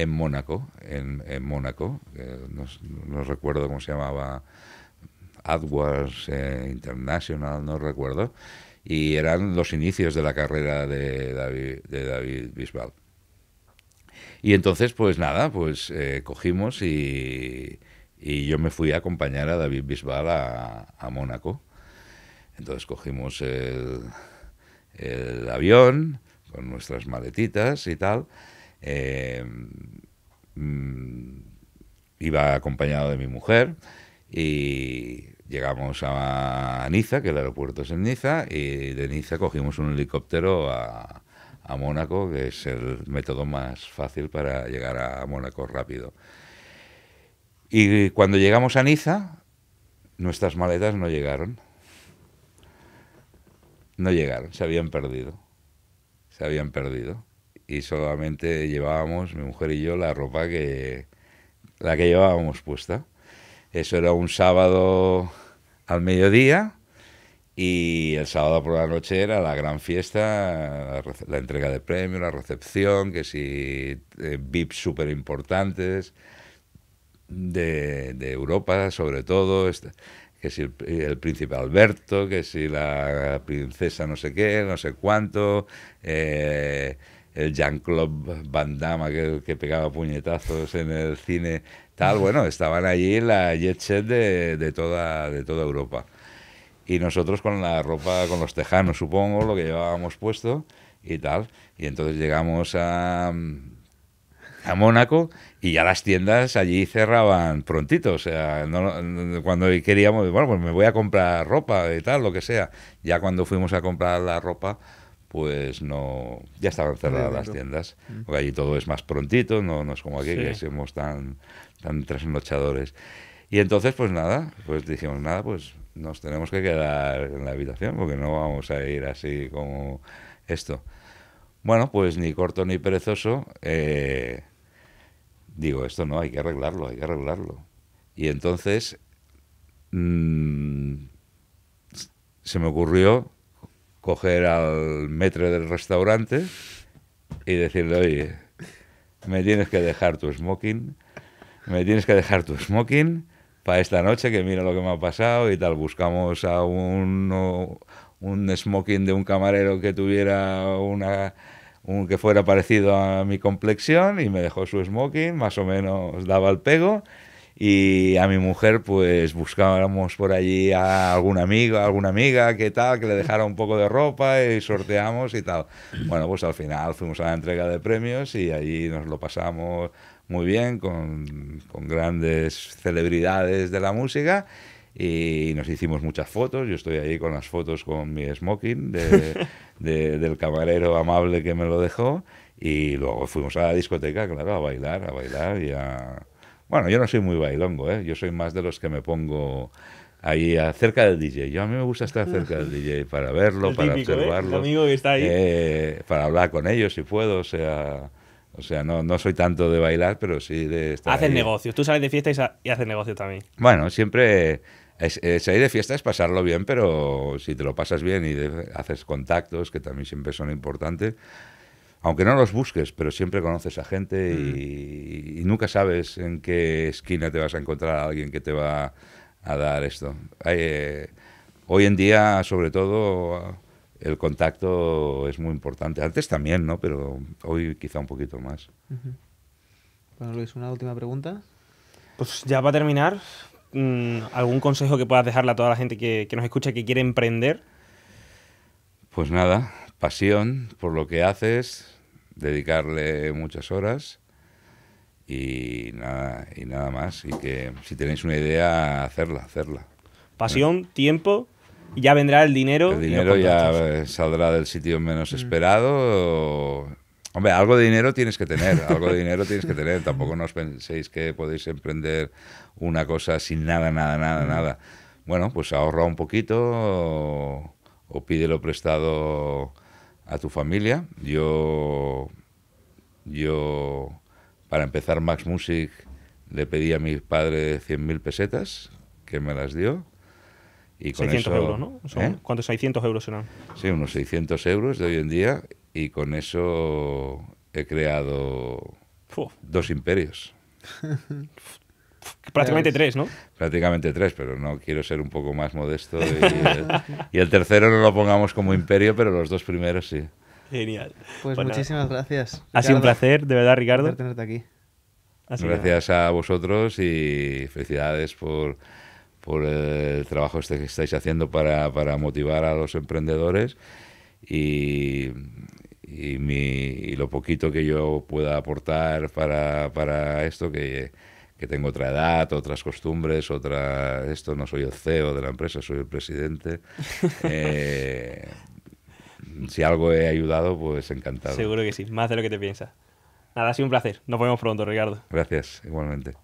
en Mónaco, en, Mónaco, no, recuerdo cómo se llamaba, AdWords eh, International, no recuerdo, y eran los inicios de la carrera de David, de Bisbal. Y entonces, pues nada, pues eh, cogimos y, y, yo me fui a acompañar a David Bisbal a, Mónaco. Entonces cogimos el, el avión con nuestras maletitas y tal eh, mm, iba acompañado de mi mujer y llegamos a Niza, que el aeropuerto es en Niza, y de Niza cogimos un helicóptero a Mónaco, que es el método más fácil para llegar a Mónaco rápido. Y cuando llegamos a Niza, nuestras maletas no llegaron. No llegaron, se habían perdido. Se habían perdido y solamente llevábamos, mi mujer y yo, la ropa que, la que llevábamos puesta. Eso era un sábado al mediodía y el sábado por la noche era la gran fiesta, la, entrega de premios, la recepción, que si VIP eh, VIPs súper importantes de, de, Europa sobre todo, este, que si el, príncipe Alberto, que si la princesa no sé qué, no sé cuánto, eh, el jean club Van Damme que, que, pegaba puñetazos en el cine, tal, bueno, estaban allí la jet set de, de, toda, Europa. Y nosotros con la ropa, con los tejanos, supongo, lo que llevábamos puesto y tal. Y entonces llegamos a, Mónaco y ya las tiendas allí cerraban prontito. O sea, cuando queríamos, bueno, pues me voy a comprar ropa y tal, lo que sea. Ya cuando fuimos a comprar la ropa, pues no ya estaban cerradas las tiendas mm. porque allí todo es más prontito no, es como aquí que somos tan tan trasnochadores y entonces pues nada pues dijimos nada pues nos tenemos que quedar en la habitación porque no vamos a ir así como esto bueno pues ni corto ni perezoso eh, digo esto no hay que arreglarlo hay que arreglarlo y entonces mm, se me ocurrió coger al metro del restaurante y decirle, oye, me tienes que dejar tu smoking, me tienes que dejar tu smoking para esta noche, que mira lo que me ha pasado y tal. Buscamos a un, un smoking de un camarero que tuviera una un que fuera parecido a mi complexión y me dejó su smoking, más o menos daba el pego y a mi mujer, pues buscábamos por allí a algún amigo, alguna amiga, que tal, que le dejara un poco de ropa y sorteamos y tal. Bueno, pues al final fuimos a la entrega de premios y allí nos lo pasamos muy bien con, grandes celebridades de la música y nos hicimos muchas fotos. Yo estoy ahí con las fotos con mi smoking [LAUGHS] del camarero amable que me lo dejó. Y luego fuimos a la discoteca, claro, a bailar, a bailar y a, bueno, yo no soy muy bailongo, ¿eh? yo soy más de los que me pongo ahí cerca del DJ. Yo a mí me gusta estar cerca del DJ [LAUGHS] para verlo, para ¿eh? observarlo, que eh, para hablar con ellos si puedo, o sea, o sea, no, no soy tanto de bailar, pero sí de estar. Hacen negocios, tú sales de fiesta y, hace haces negocio también. Bueno, siempre salir de fiesta es pasarlo bien, pero si te lo pasas bien y haces contactos, que también siempre son importantes aunque no los busques, pero siempre conoces a gente mm. y, nunca sabes en qué esquina te vas a encontrar a alguien que te va a dar esto. Eh, hoy en día, sobre todo, el contacto es muy importante. Antes también, ¿no? Pero hoy quizá un poquito más. Bueno, Luis, una última pregunta. Pues ya para terminar, mm, ¿algún consejo que puedas dejarle a toda la gente que, que nos escucha que quiere emprender? Pues nada, pasión por lo que haces, dedicarle muchas horas y nada, y nada más. Y que si tenéis una idea, hacerla, hacerla. Pasión, tiempo, ya vendrá el dinero. El dinero ya saldrá del sitio menos mm. esperado. Hombre, algo de dinero tienes que tener, algo de dinero tienes que tener. Tampoco no os penséis que podéis emprender una cosa sin nada, nada, nada, mm. nada. Bueno, pues ahorra un poquito o, o pídelo prestado a tu familia. Yo, yo para empezar Max Music le pedí a mis padres 100.000 pesetas, que me las dio. Y con 600 euros, ¿no? ¿eh? ¿Cuántos 600 euros eran? Sí, unos 600 euros de hoy en día y con eso he creado dos imperios. [LAUGHS] Prácticamente tres, ¿no? Prácticamente tres, pero no quiero ser un poco más modesto. Eh, y, el tercero no lo pongamos como imperio, pero los dos primeros sí. Genial. Pues muchísimas gracias. ha sido un placer, de verdad, Ricardo. tenerte aquí. gracias a vosotros y felicidades por, eh, el trabajo este que estáis haciendo para, motivar a los emprendedores. Y, lo poquito que yo pueda aportar para, para esto, que que tengo otra edad, otras costumbres, otra esto, no soy el CEO de la empresa, soy el presidente. [LAUGHS] Eh, si algo he ayudado, pues encantado. Seguro que sí, más de lo que te piensas. Nada, ha sido un placer. Nos vemos pronto, Ricardo. Gracias, igualmente.